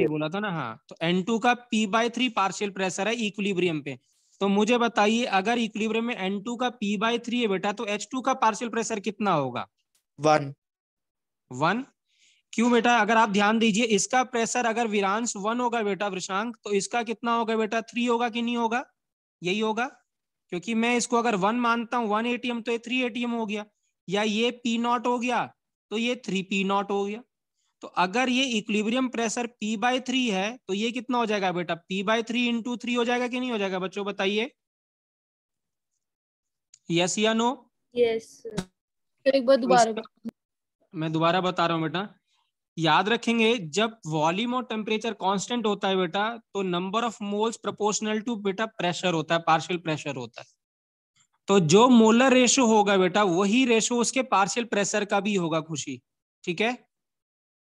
S1: बोला था ना हाँ तो एन टू का P by three partial pressure है इक्विलिब्रियम पे तो मुझे बताइए अगर इक्विलिब्रियम में एन टू का पी बाय थ्री है बेटा तो एच टू का पार्शियल प्रेशर कितना होगा वन वन क्यों बेटा अगर आप ध्यान दीजिए इसका प्रेशर अगर विरांश वन होगा बेटा वृषांक तो इसका कितना होगा बेटा थ्री होगा कि नहीं होगा यही होगा क्योंकि मैं इसको अगर वन मानता हूँ वन एटीएम तो ये थ्री एटीएम हो गया या ये पी नॉट हो गया तो ये थ्री पी नॉट हो गया तो अगर ये equilibrium pressure P by three है तो ये कितना हो जाएगा बेटा P by three into three हो जाएगा कि नहीं हो जाएगा बच्चों बताइए यस या नो
S2: तो यस एक बार दोबारा
S1: मैं दोबारा बता रहा हूँ बेटा याद रखेंगे जब वॉल्यूम और टेम्परेचर कांस्टेंट होता है बेटा तो number of moles proportional to बेटा प्रेशर होता है पार्शियल प्रेशर होता है तो जो मोलर रेशो होगा बेटा वही रेशो उसके पार्शियल प्रेशर का भी होगा खुशी ठीक है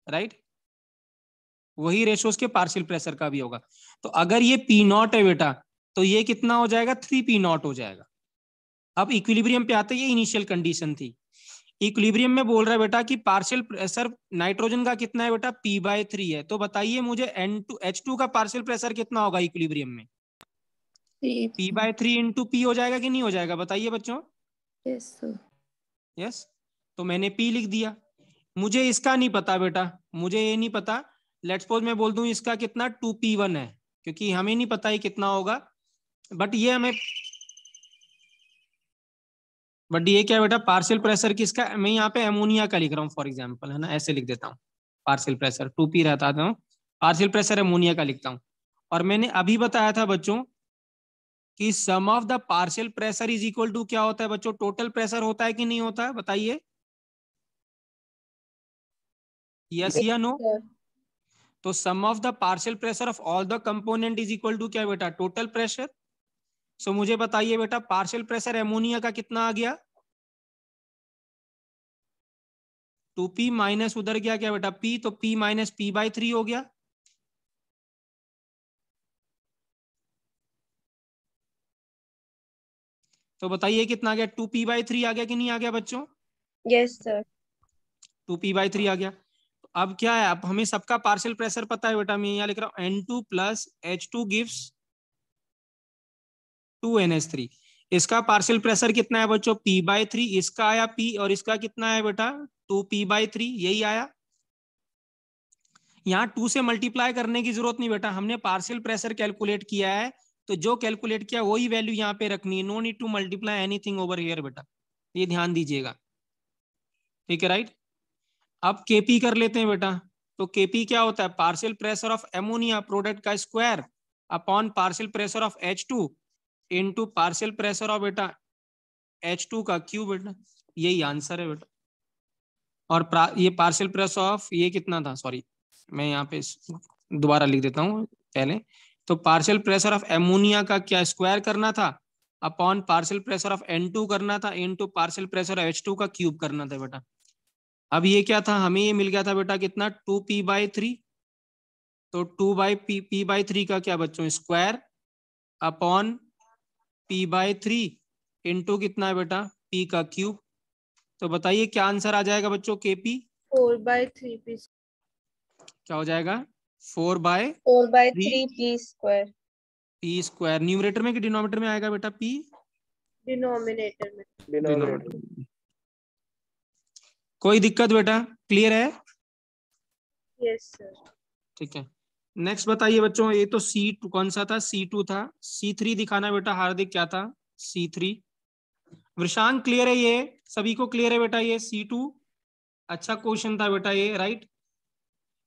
S1: राइट वही रेशो उसके पार्शियल प्रेशर का भी होगा तो अगर ये पी नॉट है बेटा तो ये कितना हो जाएगा थ्री पी नॉट हो जाएगा अब इक्विलिब्रियम पे आते ये इनिशियल कंडीशन थी इक्विलिब्रियम में बोल रहा है बेटा कि पार्शियल प्रेशर नाइट्रोजन का कितना है बेटा पी बाय थ्री है तो बताइए मुझे एन टू एच टू का पार्शियल प्रेशर कितना होगा इक्विलिब्रियम में P by three into P हो जाएगा कि नहीं हो जाएगा बताइए बच्चों yes, yes? तो मैंने पी लिख दिया मुझे इसका नहीं पता बेटा मुझे ये नहीं पता लेट्स सपोज मैं बोल दू इसका कितना टू पी वन है क्योंकि हमें नहीं पता ही कितना होगा बट ये हमें बट ये क्या बेटा पार्सल प्रेशर किसका मैं यहाँ पे एमोनिया का लिख रहा हूँ फॉर एग्जाम्पल है ना ऐसे लिख देता हूँ पार्सल प्रेशर टू पी रहता था पार्सल प्रेशर एमोनिया का लिखता हूँ और मैंने अभी बताया था बच्चों कि sum of the partial pressure is equal to क्या होता है बच्चों टोटल प्रेशर होता है कि नहीं होता है बताइए यस या नो तो sum of the partial pressure of all the component is equal to क्या बेटा टोटल प्रेशर सो मुझे बताइए बेटा पार्शियल प्रेशर एमोनिया का कितना आ गया टू पी माइनस उधर गया क्या बेटा पी तो P minus P by three हो गया तो बताइए कितना आ गया टू पी बाई थ्री आ गया कि नहीं आ गया बच्चों yes sir two P by three आ गया तो अब क्या है अब हमें सबका पार्शियल प्रेशर पता है बेटा मैं यहाँ लिख रहा हूँ N two plus H two gives two N H three इसका पार्शियल प्रेशर कितना है बच्चों पी बाई थ्री इसका आया पी और इसका कितना है बेटा टू पी बाई थ्री यही आया यहाँ टू से मल्टीप्लाई करने की जरूरत नहीं बेटा हमने पार्शियल प्रेशर कैलकुलेट किया है तो जो कैलकुलेट किया वही वैल्यू यहाँ पे रखनी है no need to multiply anything over here बेटा ये ध्यान दीजिएगा ठीक है राइट अब केपी कर लेते हैं बेटा तो केपी क्या होता है partial pressure of ammonia product का square upon partial pressure of H two into partial pressure of बेटा एच टू का क्यू बेटा यही आंसर है बेटा और ये पार्सल प्रेशर ऑफ ये कितना था सॉरी मैं यहाँ पे दोबारा लिख देता हूँ पहले तो पार्शियल प्रेशर ऑफ एमोनिया का क्या स्क्वायर करना था upon partial pressure of N two करना था N two partial pressure H two का क्यूब करना था बेटा अब ये क्या था हमें ये मिल गया था बेटा कितना टू पी बाई थ्री तो two by P P by three का क्या बच्चों square upon P by three into कितना है बेटा पी का क्यूब तो बताइए क्या आंसर आ जाएगा बच्चों K P
S2: four by three P
S1: क्या हो जाएगा four by
S2: four by three P square
S1: P square numerator में कि डिनोमिनेटर में आएगा बेटा पी
S2: डिनोमिनेटर में
S1: डिनोमिनेटर कोई दिक्कत बेटा क्लियर है यस सर ठीक है नेक्स्ट बताइए बच्चों ये तो सी टू कौन सा था सी टू था सी थ्री दिखाना बेटा हार्दिक क्या था सी थ्री वृशांक क्लियर है ये सभी को क्लियर है बेटा ये सी टू अच्छा क्वेश्चन था बेटा ये राइट right?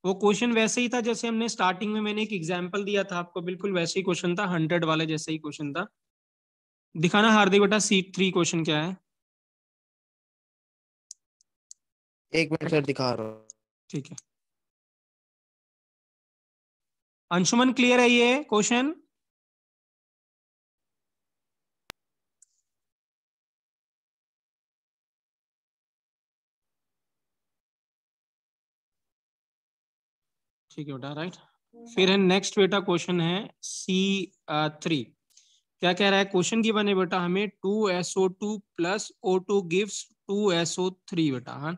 S1: वो क्वेश्चन वैसे ही था जैसे हमने स्टार्टिंग में मैंने एक एग्जाम्पल दिया था आपको बिल्कुल वैसे ही क्वेश्चन था हंड्रेड वाला जैसे ही क्वेश्चन था दिखाना हार्दिक बेटा सी थ्री क्वेश्चन क्या है
S3: एक मिनट सर दिखा रहा हूँ ठीक है अंशुमन क्लियर है ये क्वेश्चन
S1: ठीक है बेटा राइट हम्म। फिर है नेक्स्ट बेटा क्वेश्चन है सी थ्री uh, क्या कह रहा है क्वेश्चन की बने बेटा हमें two S O two plus O two gives two S O three बेटा हाँ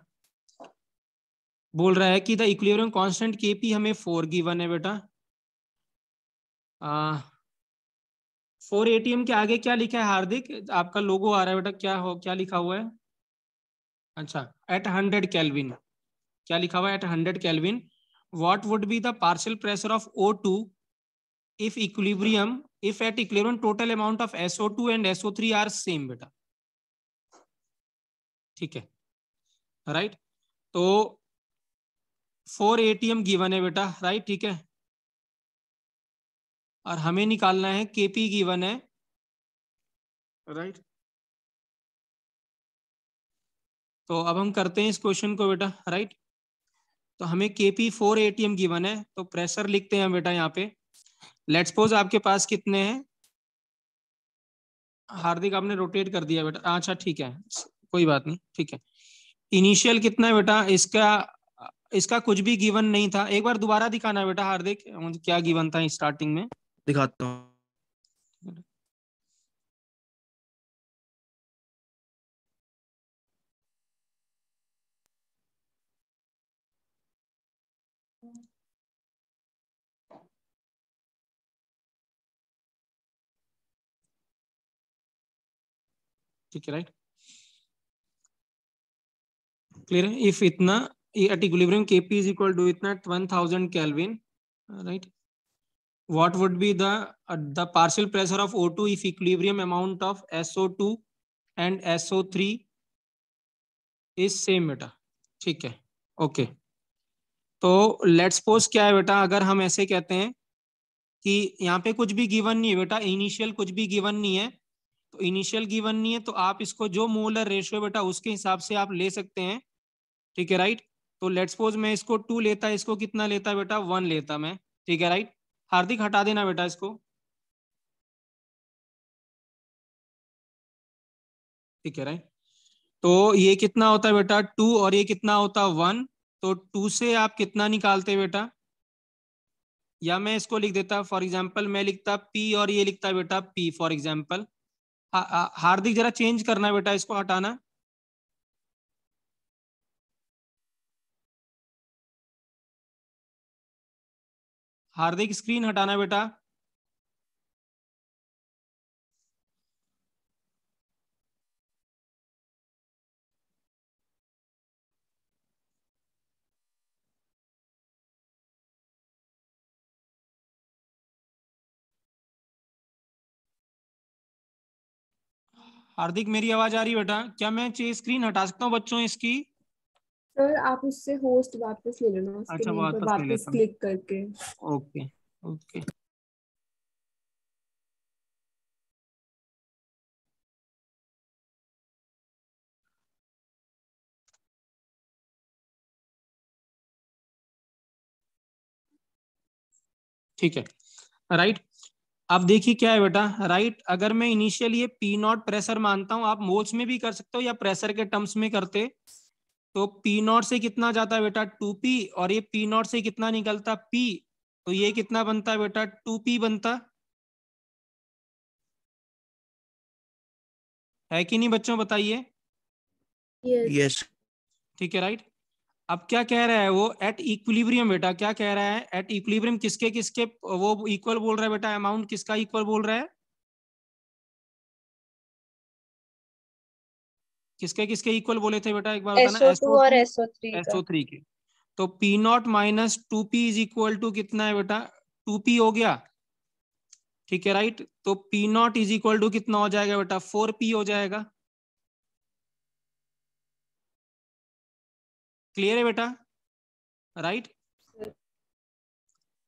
S1: बोल रहा है कि the equilibrium constant K P हमें फोर गिवन है बेटा ए फोर एटीएम के आगे क्या लिखा है हार्दिक आपका लोगो आ रहा है बेटा क्या हो क्या लिखा हुआ है अच्छा एट हंड्रेड कैलविन क्या लिखा हुआ है eight hundred kelvin what would be the partial pressure of O2 if equilibrium, if at equilibrium total amount of SO2 and SO3 are same beta? ठीक है राइट right? तो फोर एटीएम गिवन है बेटा right ठीक है और हमें निकालना है केपी गिवन है राइट right? तो अब हम करते हैं इस क्वेश्चन को बेटा राइट तो हमें के पी फोर एटीएम गिवन है तो प्रेशर लिखते हैं बेटा यहाँ पे लेट सपोज आपके पास कितने हैं हार्दिक आपने रोटेट कर दिया बेटा अच्छा ठीक है कोई बात नहीं ठीक है इनिशियल कितना है बेटा इसका इसका कुछ भी गिवन नहीं था एक बार दोबारा दिखाना है बेटा हार्दिक क्या गिवन था स्टार्टिंग में दिखाता हूँ ठीक है राइट क्लियर है इफ इतना at equilibrium KP is equal to इतना 1000 kelvin right what would be the partial pressure of O2 if equilibrium amount of SO2 and SO3 is same बेटा ठीक है ओके तो लेट्स सपोज क्या है बेटा अगर हम ऐसे कहते हैं कि यहाँ पे कुछ भी गिवन नहीं है बेटा इनिशियल कुछ भी गिवन नहीं है तो इनिशियल गिवन नहीं है तो आप इसको जो मोलर रेशियो बेटा उसके हिसाब से आप ले सकते हैं ठीक है राइट तो लेट सपोज मैं इसको टू लेता इसको कितना लेता बेटा वन लेता मैं ठीक है राइट हार्दिक हटा देना बेटा इसको ठीक है राइट तो ये कितना होता है बेटा टू और ये कितना होता वन तो टू से आप कितना निकालते बेटा या मैं इसको लिख देता फॉर एग्जाम्पल मैं लिखता पी और ये लिखता बेटा पी फॉर एग्जाम्पल हार्दिक जरा चेंज करना बेटा इसको हटाना
S3: हार्दिक स्क्रीन हटाना बेटा
S1: हार्दिक मेरी आवाज आ रही बेटा क्या मैं स्क्रीन हटा सकता हूँ बच्चों इसकी
S2: सर आप उससे होस्ट वापस ले लेना अच्छा वापस, वापस क्लिक करके
S1: ओके ओके ठीक है राइट अब देखिए क्या है बेटा राइट अगर मैं इनिशियल ये पी नॉट प्रेशर मानता हूं आप मोल्स में भी कर सकते हो या प्रेशर के टर्म्स में करते तो पी नॉट से कितना जाता है बेटा टू पी और ये पी नॉट से कितना निकलता पी तो ये कितना बनता है बेटा टू पी बनता है कि नहीं बच्चों बताइए यस ठीक है राइट अब क्या कह रहा है वो एट इक्विलिब्रियम बेटा क्या कह रहा है एट इक्विलिब्रियम किसके किसके वो इक्वल बोल रहा है बेटा अमाउंट किसका इक्वल बोल रहा है किसके किसके इक्वल बोले थे बेटा एक बार बताना SO2 और एसओ SO3 के तो P not minus two P is equal to कितना है बेटा टू पी हो गया ठीक है राइट तो P not is equal to कितना हो जाएगा बेटा फोर पी हो जाएगा क्लियर है बेटा राइट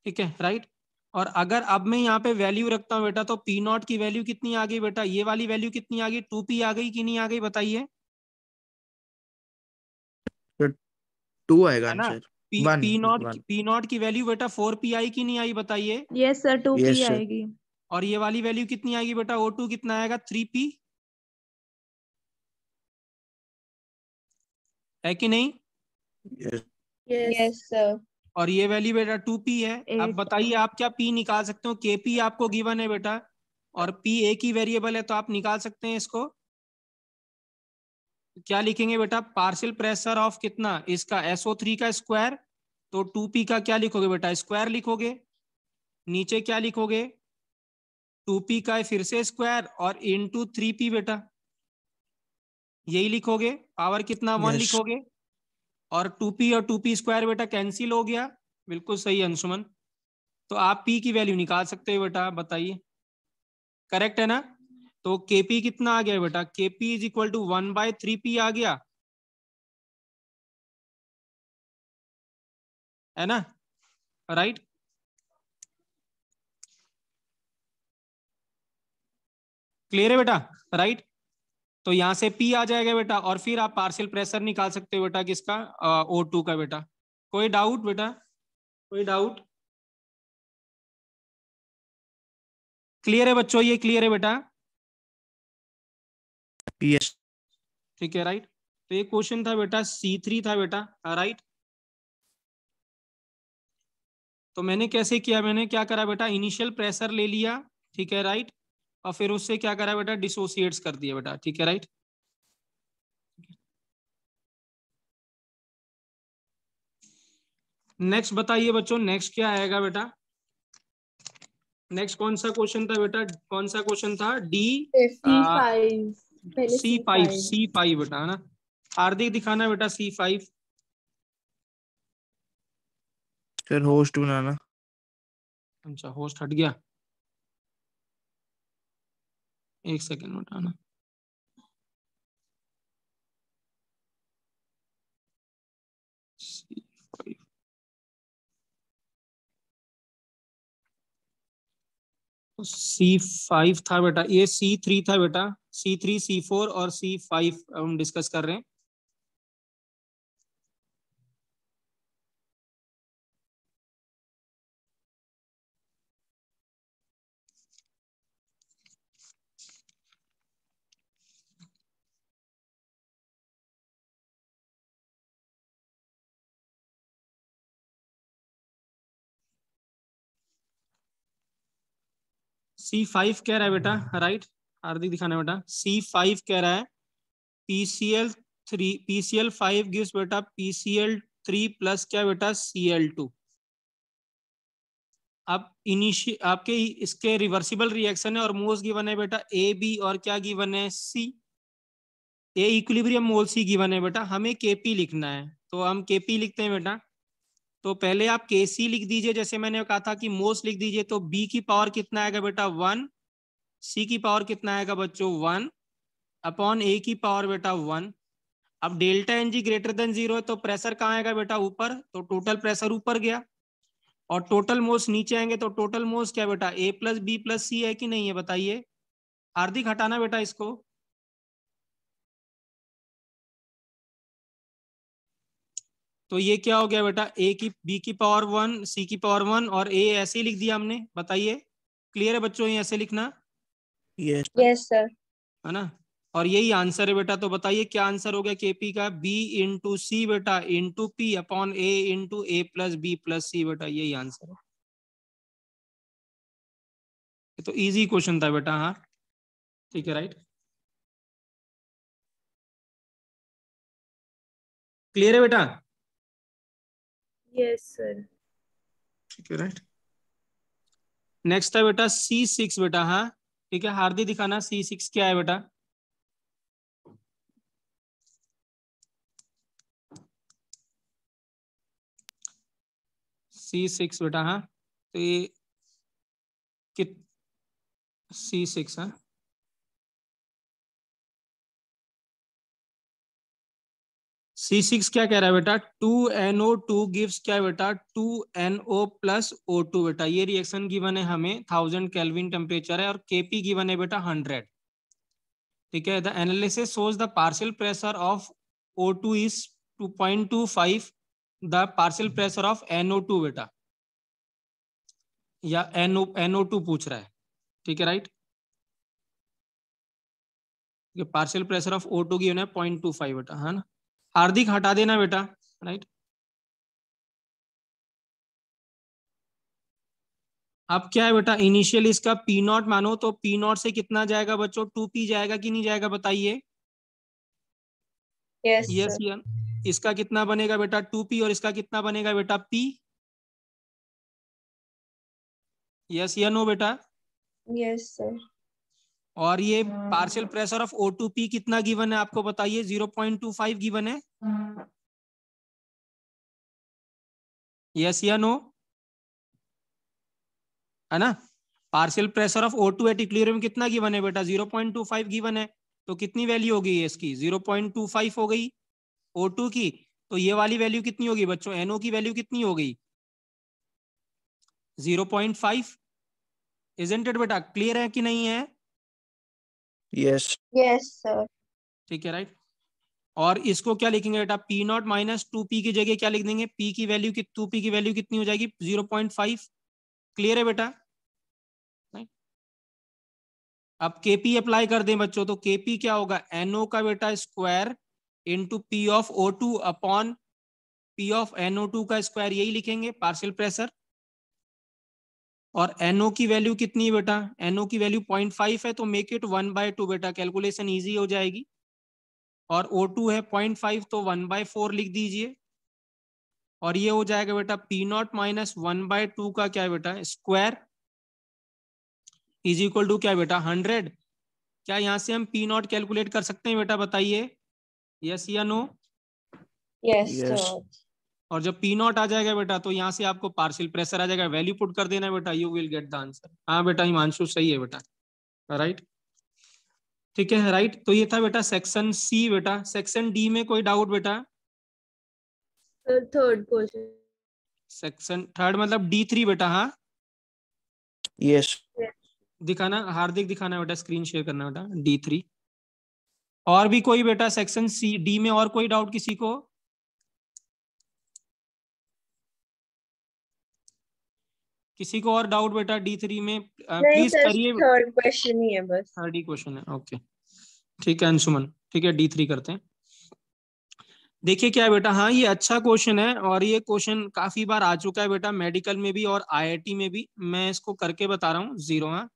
S1: ठीक है राइट और अगर अब मैं यहाँ पे वैल्यू रखता हूँ बेटा तो पी नॉट की वैल्यू कितनी आ गई बेटा ये वाली वैल्यू कितनी आ गई टू पी आ गई कि नहीं आ गई बताइए टू आएगा ना पी नॉट पी नॉट की वैल्यू बेटा फोर पी आई की नहीं आई बताइए
S2: यस सर टू पी आएगी
S1: और ये वाली वैल्यू कितनी आएगी बेटा ओ टू कितना आएगा थ्री पी है कि नहीं और ये वैल्यू बेटा टू पी है अब बताइए आप क्या पी निकाल सकते हो के पी आपको गिवन है बेटा और पी ए की वेरिएबल है तो आप निकाल सकते हैं इसको क्या लिखेंगे बेटा पार्सल प्रेशर ऑफ कितना इसका एसओ थ्री का स्क्वायर तो टू पी का क्या लिखोगे बेटा स्क्वायर लिखोगे नीचे क्या लिखोगे टू पी का फिर से स्क्वायर और इन टू थ्री पी बेटा यही लिखोगे पावर कितना वन yes. लिखोगे और टू पी और टू पी स्क्वायर बेटा कैंसिल हो गया बिल्कुल सही अंशुमन तो आप पी की वैल्यू निकाल सकते हो बेटा बताइए करेक्ट है ना तो के पी कितना आ गया बेटा K P is equal to one by three P आ गया है ना राइट क्लियर है बेटा राइट तो यहाँ से पी आ जाएगा बेटा और फिर आप पार्सियल प्रेशर निकाल सकते हो बेटा किसका ओ टू का बेटा कोई डाउट बेटा कोई डाउट क्लियर है बच्चों ये
S3: क्लियर है बेटा पीएस ठीक है राइट
S1: तो ये क्वेश्चन था बेटा सी थ्री था बेटा राइट तो मैंने कैसे किया मैंने क्या करा बेटा इनिशियल प्रेशर ले लिया ठीक है राइट और फिर उससे क्या करा बेटा डिसोसिएट्स कर दिया बेटा ठीक है राइट नेक्स्ट बताइए बच्चों नेक्स्ट क्या आएगा बेटा नेक्स्ट कौन सा क्वेश्चन था बेटा कौन सा क्वेश्चन था D C five C five बेटा है ना हार्दिक दिखाना बेटा सी फाइव
S3: सर होस्ट बनाना
S1: अच्छा होस्ट हट गया
S3: एक सेकेंड उठाना
S1: सी तो फाइव था बेटा ये सी थ्री था बेटा सी थ्री सी फोर और सी फाइव हम डिस्कस कर रहे हैं सी फाइव कह रहा है बेटा राइट हम्म। हार्दिक दिखाना बेटा सी फाइव कह रहा है PCl three PCl five gives बेटा पीसीएल थ्री प्लस क्या बेटा सी एल टू अब इनिशिय आपके इसके रिवर्सिबल रिएक्शन है और मोल्स गिवन है बेटा ए बी और क्या गिवन है सी ए इक्विलिब्रियम मोल सी गिवन है बेटा हमें केपी लिखना है तो हम केपी लिखते हैं बेटा तो पहले आप के सी लिख दीजिए जैसे मैंने कहा था कि मोस्ट लिख दीजिए तो बी की पावर कितना आएगा बेटा वन सी की पावर कितना आएगा बच्चों वन अपॉन ए की पावर बेटा वन अब delta N G greater than zero है तो प्रेशर कहाँ आएगा बेटा ऊपर तो टोटल प्रेशर ऊपर गया और टोटल मोस नीचे आएंगे तो टोटल मोस क्या बेटा A plus B plus C है कि नहीं है बताइए हार्दिक हटाना बेटा इसको तो ये क्या हो गया बेटा ए की बी की पावर वन सी की पावर वन और ए ऐसे ही लिख दिया हमने बताइए क्लियर है बच्चों ऐसे लिखना
S2: यस यस सर
S1: है ना और यही आंसर है बेटा तो बताइए क्या आंसर हो गया केपी का बी इंटू सी बेटा into P upon A into A plus B plus C बेटा यही आंसर है तो इजी क्वेश्चन था बेटा
S3: हाँ ठीक है राइट क्लियर है बेटा राइट
S1: नेक्स्ट है बेटा सी सिक्स बेटा हाँ ठीक है हार्दी दिखाना सी सिक्स क्या है बेटा सी सिक्स बेटा हाँ तो ये कित सी सिक्स है सी सिक्स क्या कह रहा है बेटा two N O two gives क्या बेटा two N O plus O two बेटा ये रिएक्शन गिवन है हमें थाउजेंड कैलविन टेम्परेचर है और केपी गिवन है बेटा हंड्रेड ठीक है the analysis shows the partial pressure of O two is two point two five the partial pressure of N O two बेटा या N O N O two पूछ रहा है ठीक है right partial pressure of O two given है point two five बेटा है ना हार्दिक हटा देना बेटा राइट अब क्या है बेटा इनिशियल इसका पी नॉट मानो तो पी नॉट से कितना जाएगा बच्चों टू पी जाएगा कि नहीं जाएगा बताइए यस यस इसका कितना बनेगा बेटा टू पी और इसका कितना बनेगा बेटा पी यस यो बेटा यस yes, सर और ये partial pressure of O two P कितना गिवन है आपको बताइए zero point two five given है यस या नो है ना partial pressure of O two at equilibrium कितना गिवन है बेटा zero point two five given है तो कितनी वैल्यू हो गई है इसकी जीरो पॉइंट टू फाइव हो गई ओ टू की तो ये वाली वैल्यू कितनी होगी बच्चों एनओ की वैल्यू कितनी हो गई जीरो पॉइंट फाइव इजेंटेड बेटा क्लियर है कि नहीं है
S3: यस
S2: यस
S1: सर ठीक है राइट और इसको क्या लिखेंगे बेटा P not minus two P की जगह क्या लिख देंगे पी की वैल्यू की टू पी की वैल्यू कितनी हो जाएगी जीरो पॉइंट फाइव क्लियर है बेटा अब केपी अप्लाई कर दें बच्चों तो केपी क्या होगा एनओ का बेटा square two P of O two upon P of NO two का स्क्वायर यही लिखेंगे पार्शियल प्रेशर और एनओ की वैल्यू कितनी है बेटा एनओ की वैल्यू 0.5 है तो make it one by two बेटा कैलकुलेशन इजी हो जाएगी और ओ टू है 0.5 तो वन बाय फोर लिख दीजिए और ये हो जाएगा बेटा P not minus one by two का क्या बेटा स्क्वायर इज इक्वल टू क्या बेटा हंड्रेड क्या यहाँ से हम पी नॉट कैलकुलेट कर सकते हैं बेटा बताइए यस या नो यस और जब पी नॉट आ जाएगा बेटा तो यहाँ से आपको पार्सल प्रेशर आ जाएगा वैल्यू पुट कर देना बेटा you will get the answer हाँ बेटा हिमांशु सही है बेटा राइट ठीक है राइट तो ये था बेटा सेक्शन सी बेटा सेक्शन डी में कोई डाउट बेटा
S2: थर्ड क्वेश्चन
S1: सेक्शन थर्ड मतलब डी थ्री बेटा हाँ
S3: यस yes.
S1: दिखाना हार्दिक दिखाना बेटा स्क्रीन शेयर करना बेटा डी थ्री और भी कोई बेटा सेक्शन सी डी में और कोई डाउट किसी को किसी को और डाउट बेटा डी थ्री में प्लीज करिए थर्ड क्वेश्चन है है ओके ठीक है अंशुमन ठीक है डी थ्री करते हैं देखिए क्या है बेटा हाँ ये अच्छा क्वेश्चन है और ये क्वेश्चन काफी बार आ चुका है बेटा मेडिकल में भी और आईआईटी में भी मैं इसको करके बता रहा हूँ जीरो हाँ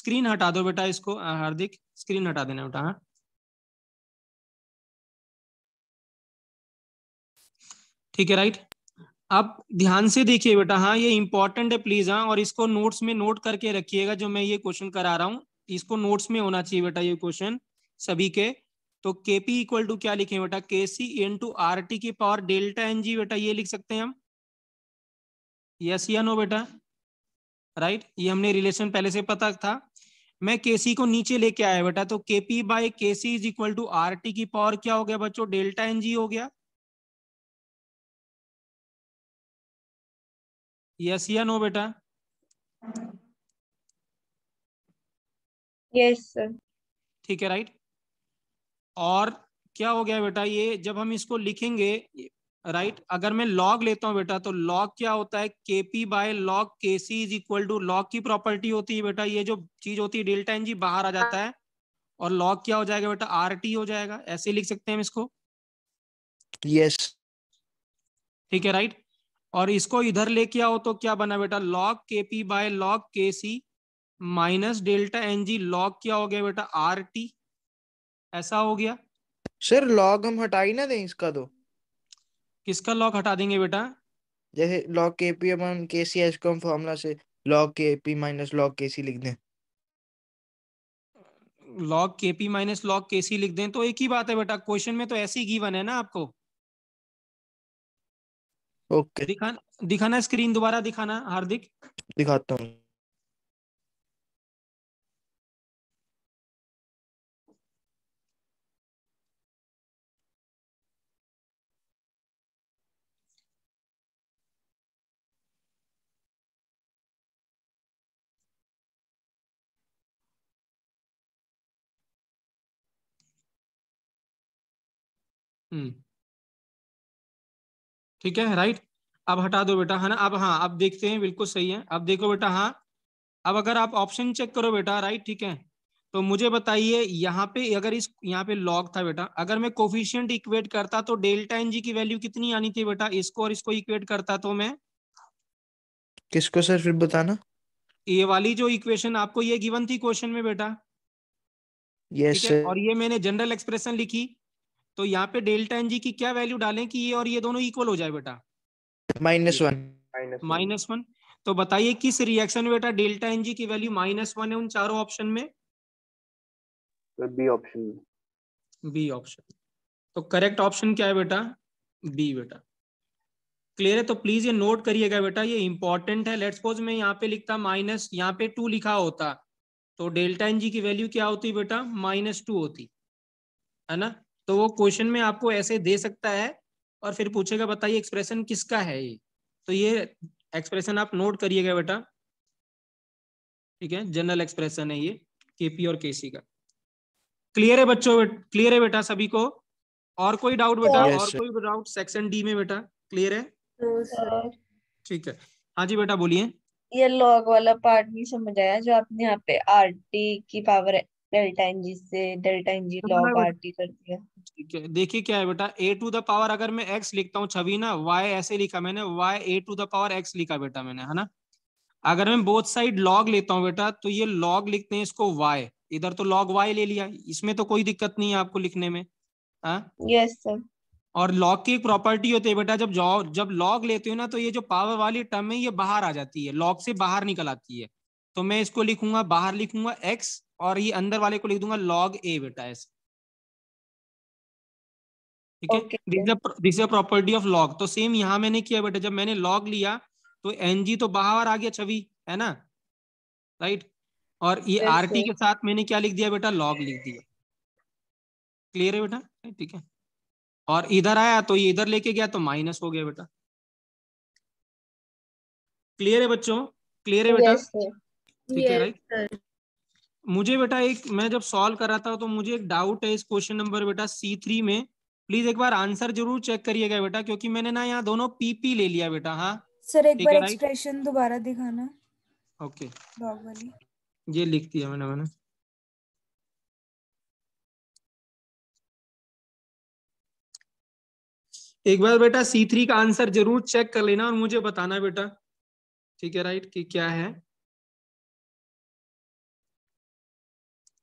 S1: स्क्रीन हटा दो बेटा इसको हार्दिक स्क्रीन हटा देना बेटा हाँ ठीक है राइट आप ध्यान से देखिए बेटा हाँ ये इंपॉर्टेंट है प्लीज हाँ और इसको नोट्स में नोट करके रखिएगा जो मैं ये क्वेश्चन करा रहा हूँ इसको नोट्स में होना चाहिए बेटा ये क्वेश्चन सभी के तो के पी इक्वल टू क्या लिखे बेटा K C N two R T की पावर डेल्टा एन जी बेटा ये लिख सकते हैं हम यस या नो बेटा राइट ये हमने रिलेशन पहले से पता था मैं के सी को नीचे लेके आया बेटा तो के P by K C is equal to R T की पावर क्या हो गया बच्चों डेल्टा एन जी हो गया यस या नो बेटा यस सर ठीक है राइट और क्या हो गया बेटा ये जब हम इसको लिखेंगे राइट अगर मैं लॉग लेता हूँ बेटा तो लॉग क्या होता है के P by log K C is equal to log की प्रॉपर्टी होती है बेटा ये जो चीज होती है डेल्टा एन जी बाहर आ जाता है और लॉग क्या हो जाएगा बेटा आर टी हो जाएगा ऐसे लिख सकते हैं हम इसको यस yes. ठीक है राइट और इसको इधर लेके आओ तो क्या बना बेटा लॉग के P by log K C minus delta N G log क्या हो गया बेटा आर टी ऐसा हो गया सर लॉग हम हटा ही ना दें इसका तो किसका लॉग हटा देंगे बेटा जैसे लॉग के पी अपन के सी एस को हम फॉर्मूला से लॉग के P minus log K C लिख दें लॉग के P minus log K C लिख दें तो एक ही बात है बेटा क्वेश्चन में तो ऐसी गिवन है ना आपको ओके दिखाना दिखाना स्क्रीन दोबारा दिखाना हार्दिक
S3: दिखाता हूँ हम्म
S1: ठीक है राइट अब हटा दो बेटा है ना अब हाँ अब देखते हैं बिल्कुल सही है अब देखो बेटा हाँ अब अगर आप ऑप्शन चेक करो बेटा राइट ठीक है तो मुझे बताइए यहाँ पे अगर इस यहाँ पे लॉग था बेटा अगर मैं कोफिशियंट इक्वेट करता तो डेल्टा एन जी की वैल्यू कितनी आनी थी बेटा इसको और इसको इक्वेट करता तो मैं किसको सर फिर बताना ये वाली जो इक्वेशन आपको ये गिवन थी क्वेश्चन में बेटा यस yes, और ये मैंने जनरल एक्सप्रेशन लिखी तो यहाँ पे डेल्टा एन जी की क्या वैल्यू डालें कि ये और ये दोनों इक्वल हो जाए बेटा माइनस वन माइनस वन तो बताइए किस रिएक्शन में बेटा डेल्टा एन जी की वैल्यू माइनस वन है उन चारों ऑप्शन में बी ऑप्शन बी ऑप्शन तो करेक्ट ऑप्शन तो क्या है बेटा बी बेटा क्लियर है तो प्लीज ये नोट करिएगा बेटा ये इंपॉर्टेंट है लेट्स सपोज मैं यहाँ पे लिखता माइनस यहाँ पे टू लिखा होता तो डेल्टा एन जी की वैल्यू क्या होती बेटा माइनस टू होती है ना तो वो क्वेश्चन में आपको ऐसे दे सकता है और फिर पूछेगा बताइए एक्सप्रेशन किसका है ये तो ये एक्सप्रेशन आप नोट करिएगा बेटा ठीक है जनरल एक्सप्रेशन है ये केपी और केसी का क्लियर है बच्चों क्लियर है बेटा सभी को और कोई डाउट बेटा और कोई डाउट सेक्शन डी में बेटा क्लियर है ठीक है हाँ जी बेटा बोलिए
S2: ये लॉग वाला पार्ट नहीं समझ आया जो आपने यहाँ पे आर टी की पावर डेल्टा एनजी से डेल्टा एनजी तो लॉग आर टी कर दिया
S1: देखिए क्या है बेटा a टू द पावर अगर मैं x लिखता हूँ छवि ना y ऐसे लिखा मैंने y a to the power x लिखा बेटा मैंने है ना अगर मैं बोथ साइड लॉग लेता हूँ बेटा तो ये लॉग लिखते हैं इसको y इधर तो लॉग y ले लिया इसमें तो कोई दिक्कत नहीं है आपको लिखने में यस हाँ? सर और लॉग की एक प्रॉपर्टी होती है बेटा जब जब लॉग लेते हो ना तो ये जो पावर वाली टर्म है ये बाहर आ जाती है लॉग से बाहर निकल आती है तो मैं इसको लिखूंगा बाहर लिखूंगा एक्स और ये अंदर वाले को लिख दूंगा लॉग ए बेटा एस ठीक है दिस प्रॉपर्टी ऑफ log तो सेम यहां मैंने किया बेटा जब मैंने लॉग लिया तो ng तो बाहर आ गया छवि है ना राइट और ये आर टी के साथ मैंने क्या लिख दिया बेटा लॉग लिख दिया क्लियर है बेटा ठीक है और इधर आया तो ये इधर लेके गया तो माइनस हो गया बेटा क्लियर है बच्चों क्लियर है बेटा ठीक है राइट मुझे बेटा एक मैं जब सॉल्व कर रहा था तो मुझे एक डाउट है इस क्वेश्चन नंबर बेटा सी थ्री में प्लीज एक बार आंसर जरूर चेक करिएगा बेटा क्योंकि मैंने ना यहाँ दोनों पीपी ले लिया बेटा हाँ
S2: सर एक बार एक्सप्रेशन दोबारा दिखाना ओके वाली
S1: ये लिख दिया मैंने मैंने एक बार बेटा सी थ्री का आंसर जरूर चेक कर लेना और मुझे बताना बेटा ठीक है राइट कि क्या है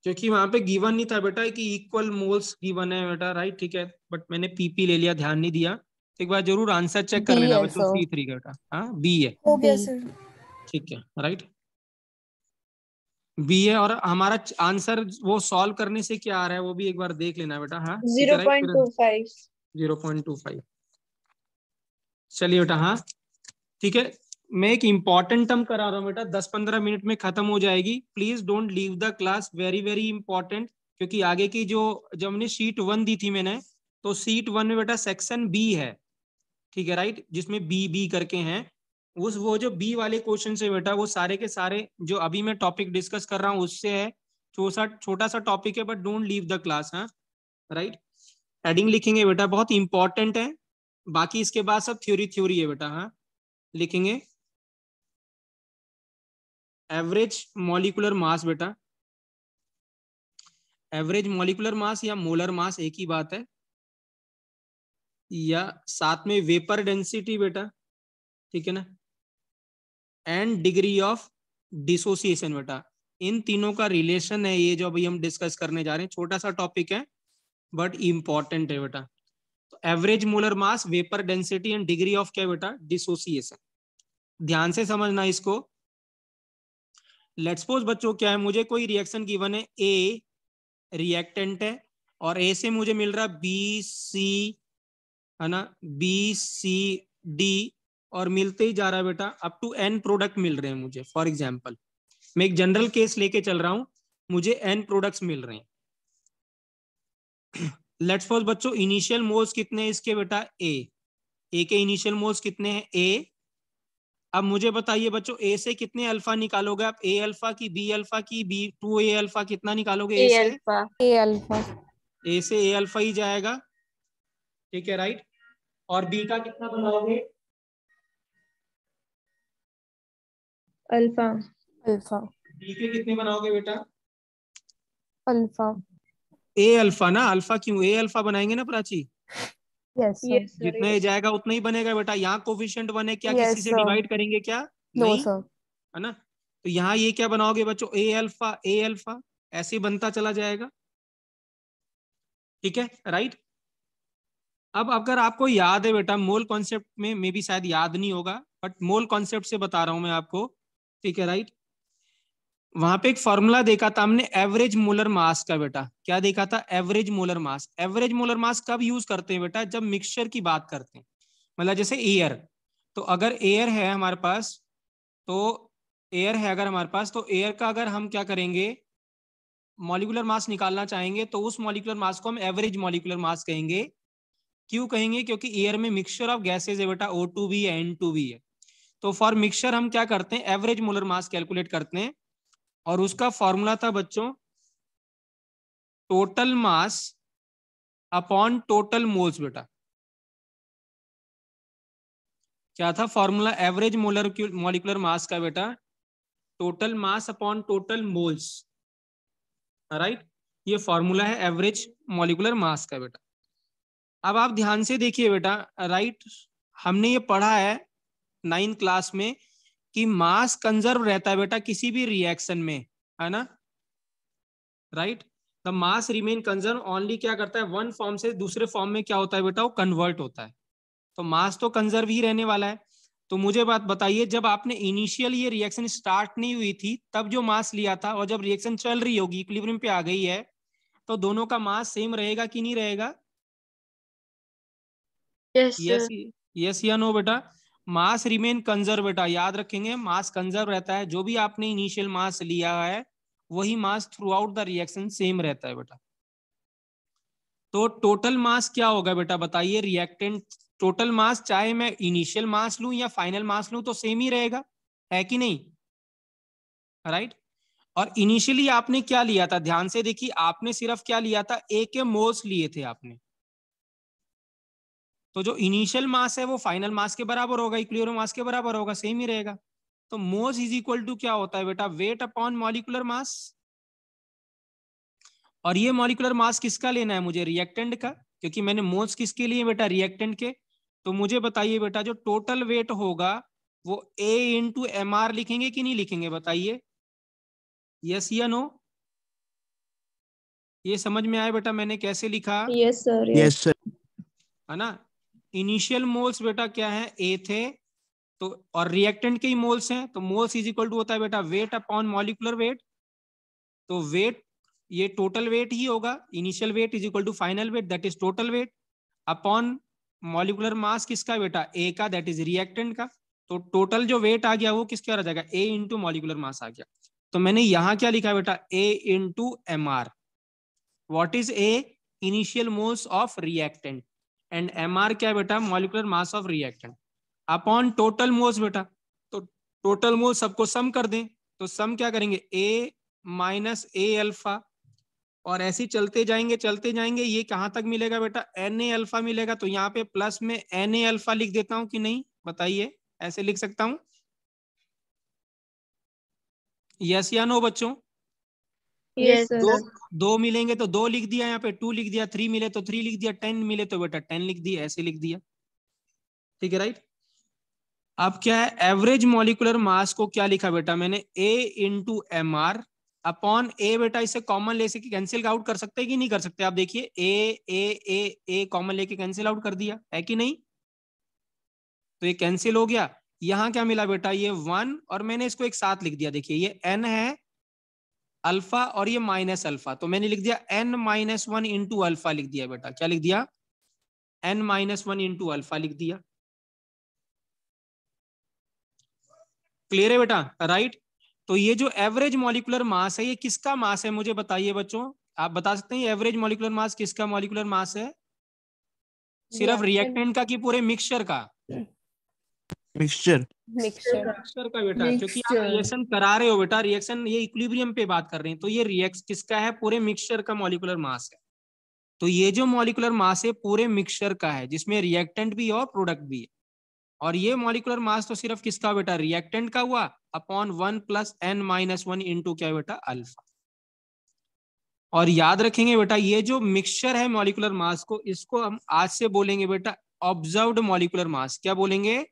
S1: क्योंकि वहां पे गिवन नहीं था बेटा कि इक्वल मोल्स गिवन है बेटा राइट ठीक है बट मैंने पीपी ले लिया ध्यान नहीं दिया एक बार जरूर आंसर चेक कर लेना बच्चों सी थ्री का बेटा हाँ बी है ठीक है राइट बी है और हमारा आंसर वो सॉल्व करने से क्या आ रहा है वो भी एक बार देख लेना बेटा हाँ जीरो पॉइंट टू फाइव चलिए बेटा हाँ ठीक है मैं एक इम्पॉर्टेंट टर्म करा रहा हूँ बेटा दस पंद्रह मिनट में खत्म हो जाएगी please don't leave the class very very important क्योंकि आगे की जो जब हमने शीट वन दी थी मैंने तो सीट वन में बेटा सेक्शन बी है ठीक है राइट जिसमें बी बी करके हैं उस वो जो बी वाले क्वेश्चन से बेटा वो सारे के सारे जो अभी मैं टॉपिक डिस्कस कर रहा हूँ उससे है छोटा छोटा सा टॉपिक है but don't leave the class हाँ राइट हेडिंग लिखेंगे बेटा बहुत इंपॉर्टेंट है बाकी इसके बाद सब थ्योरी थ्योरी है बेटा हाँ लिखेंगे एवरेज मॉलिकुलर मास बेटा एवरेज मॉलिकुलर मास या मोलर मास एक ही बात है या साथ में वेपर डेंसिटी बेटा ठीक है ना एंड डिग्री ऑफ डिसोसिएशन बेटा इन तीनों का रिलेशन है ये जो अभी हम डिस्कस करने जा रहे हैं छोटा सा टॉपिक है बट इम्पॉर्टेंट है बेटा तो average molar mass vapour density and degree of क्या बेटा डिसोसिएशन ध्यान से समझना इसको लेट्स सपोज बच्चों क्या है मुझे कोई रिएक्शन गिवन है ए रिएक्टेंट है और ए से मुझे मिल रहा बी सी है ना बी सी डी और मिलते ही जा रहा है बेटा अप टू एन प्रोडक्ट मिल रहे हैं मुझे फॉर एग्जाम्पल मैं एक जनरल केस लेके चल रहा हूं मुझे एन प्रोडक्ट्स मिल रहे हैं लेट्स सपोज बच्चों इनिशियल मोल्स कितने इसके बेटा ए ए के इनिशियल मोल्स कितने हैं ए अब मुझे बताइए बच्चों ए से कितने अल्फा निकालोगे आप ए अल्फा की बी अल्फा की बी टू ए अल्फा कितना निकालोगे ए
S2: से ए अल्फा
S1: ए से ए अल्फा ही जाएगा ठीक है राइट और बी का कितना बनाओगे
S2: अल्फा अल्फा
S1: बी के कितने बनाओगे बेटा अल्फा ए अल्फा ना अल्फा क्यों ए अल्फा बनाएंगे ना प्राची
S2: yes, yes, जितना
S1: ही जाएगा उतना ही बनेगा बेटा यहाँ कोफिशियंट बने क्या yes, किसी से डिवाइड करेंगे क्या नो सर है ना तो यहाँ ये क्या बनाओगे बच्चों ए अल्फा ए अल्फा ऐसे ही बनता चला जाएगा ठीक है राइट अब अगर आपको याद है बेटा मोल कॉन्सेप्ट में मे भी शायद याद नहीं होगा बट मोल कॉन्सेप्ट से बता रहा हूं मैं आपको ठीक है राइट वहां पे एक फॉर्मूला देखा था हमने एवरेज मोलर मास का बेटा क्या देखा था average molar mass average molar mass कब यूज करते हैं बेटा जब मिक्सचर की बात करते हैं मतलब जैसे एयर तो अगर एयर है हमारे पास तो एयर है अगर हमारे पास तो एयर का अगर हम क्या करेंगे मॉलिकुलर मास निकालना चाहेंगे तो उस मॉलिकुलर मास को हम एवरेज मॉलिकुलर मास कहेंगे क्यों कहेंगे क्योंकि एयर में मिक्सचर ऑफ गैसेज है बेटा ओ टू भी है एन टू भी है तो फॉर मिक्सचर हम क्या करते हैं एवरेज मोलर मास कैलकुलेट करते हैं और उसका फॉर्मूला था बच्चों total mass upon total moles बेटा क्या था formula average molar molecular mass का बेटा total mass upon total moles right ये फॉर्मूला है एवरेज मॉलिकुलर मास का बेटा अब आप ध्यान से देखिए बेटा राइट हमने ये पढ़ा है नाइन्थ क्लास में कि मास कंजर्व रहता है बेटा किसी भी रिएक्शन में है ना right the mass remain conserve only क्या करता है वन फॉर्म से दूसरे फॉर्म में क्या होता है बेटा वो कन्वर्ट होता है तो मास तो कंजर्व ही रहने वाला है तो मुझे बात बताइए जब आपने इनिशियल ये रिएक्शन स्टार्ट नहीं हुई थी तब जो मास लिया था और जब रिएक्शन चल रही होगी इक्विलिब्रियम पे आ गई है तो दोनों का मास सेम रहेगा कि नहीं रहेगा यस यस या नो बेटा मास रिमेन कंजर्व बेटा याद रखेंगे मास कंजर्व रहता है जो भी आपने इनिशियल मास लिया है वही mass throughout the reaction same रहता है बेटा तो टोटल मास क्या होगा बेटा बताइए रिएक्टेंट टोटल मास चाहे मैं इनिशियल मास लू या फाइनल मास लू तो सेम ही रहेगा है कि नहीं राइट right? और इनिशियली आपने क्या लिया था ध्यान से देखिए आपने सिर्फ क्या लिया था ए के मोल्स लिए थे आपने तो जो इनिशियल मास है वो फाइनल मास के बराबर होगा इक्लियर मास के बराबर होगा सेम ही रहेगा तो मोज इज इक्वल टू क्या होता है बेटा वेट अपॉन मॉलिकुलर मास और ये मॉलिकुलर मास किसका लेना है मुझे रिएक्टेंट का क्योंकि मैंने मोज किसके लिए बेटा रिएक्टेंट के तो मुझे बताइए बेटा जो टोटल वेट होगा वो ए इंटू एम आर लिखेंगे कि नहीं लिखेंगे बताइए यस या नो ये समझ में आया बेटा मैंने कैसे लिखा यस
S2: सर यस सर
S1: है ना इनिशियल मोल्स बेटा क्या है ए थे तो और रिएक्टेंट के ही मोल्स हैं तो मोल्स इज इक्वल टू होता है बेटा वेट अपॉन मॉलिकुलर वेट तो वेट ये टोटल वेट ही होगा initial weight is equal to final weight that is total weight upon molecular mass किसका बेटा ए का दैट इज रिएक्टेंट का तो टोटल जो वेट आ गया वो किसके और आ जाएगा ए इंटू मॉलिकुलर मास आ गया तो मैंने यहां क्या लिखा बेटा A into M R what is A initial moles of reactant and M R क्या बेटा molecular mass of reactant upon total moles बेटा तो टोटल मोल सबको सम कर दें तो सम क्या करेंगे ए माइनस ए अल्फा और ऐसे चलते जाएंगे चलते जाएंगे ये कहां तक मिलेगा बेटा एन ए अल्फा मिलेगा तो यहाँ पे प्लस में एन ए अल्फा लिख देता हूं कि नहीं बताइए ऐसे लिख सकता हूं यस या नो बच्चों yes, दो, दो मिलेंगे तो दो लिख दिया यहाँ पे टू लिख दिया थ्री मिले तो थ्री लिख दिया टेन मिले तो बेटा टेन लिख दिया ऐसे लिख दिया ठीक है राइट अब क्या है एवरेज मॉलिकुलर मास को क्या लिखा बेटा मैंने A into M R upon A बेटा इसे कॉमन ले सके कैंसिल आउट कर सकते हैं कि नहीं कर सकते आप देखिए ए ए ए ए कॉमन लेके कैंसिल आउट कर दिया है कि नहीं तो ये कैंसिल हो गया यहाँ क्या मिला बेटा ये वन और मैंने इसको एक साथ लिख दिया देखिए ये एन है अल्फा और ये माइनस अल्फा तो मैंने लिख दिया N minus one into alpha लिख दिया बेटा क्या लिख दिया N minus one into alpha लिख दिया क्लियर है बेटा राइट तो ये जो एवरेज मॉलिकुलर मास है ये किसका मास है मुझे बताइए बच्चों आप बता सकते हैं एवरेज मॉलिकुलर मास किसका मॉलिकुलर मास है सिर्फ रिएक्टेंट का कि पूरे मिक्सचर का
S3: hmm। मिक्सचर
S1: मिक्सचर का बेटा क्योंकि आप रिएक्शन करा रहे हो बेटा रिएक्शन ये इक्विलिब्रियम पे बात कर रहे हैं तो ये रिएक्ट किसका है पूरे मिक्सचर का मॉलिकुलर मास है तो ये जो मॉलिकुलर मास है पूरे मिक्सचर का है जिसमें रिएक्टेंट भी और प्रोडक्ट भी है और ये मॉलिकुलर मास तो सिर्फ किसका बेटा रिएक्टेंट का हुआ upon one plus N minus one into क्या बेटा अल्फा और याद रखेंगे बेटा ये जो मिक्सचर है मॉलिकुलर मास को इसको हम आज से बोलेंगे बेटा ऑब्जर्व्ड मॉलिकुलर मास क्या बोलेंगे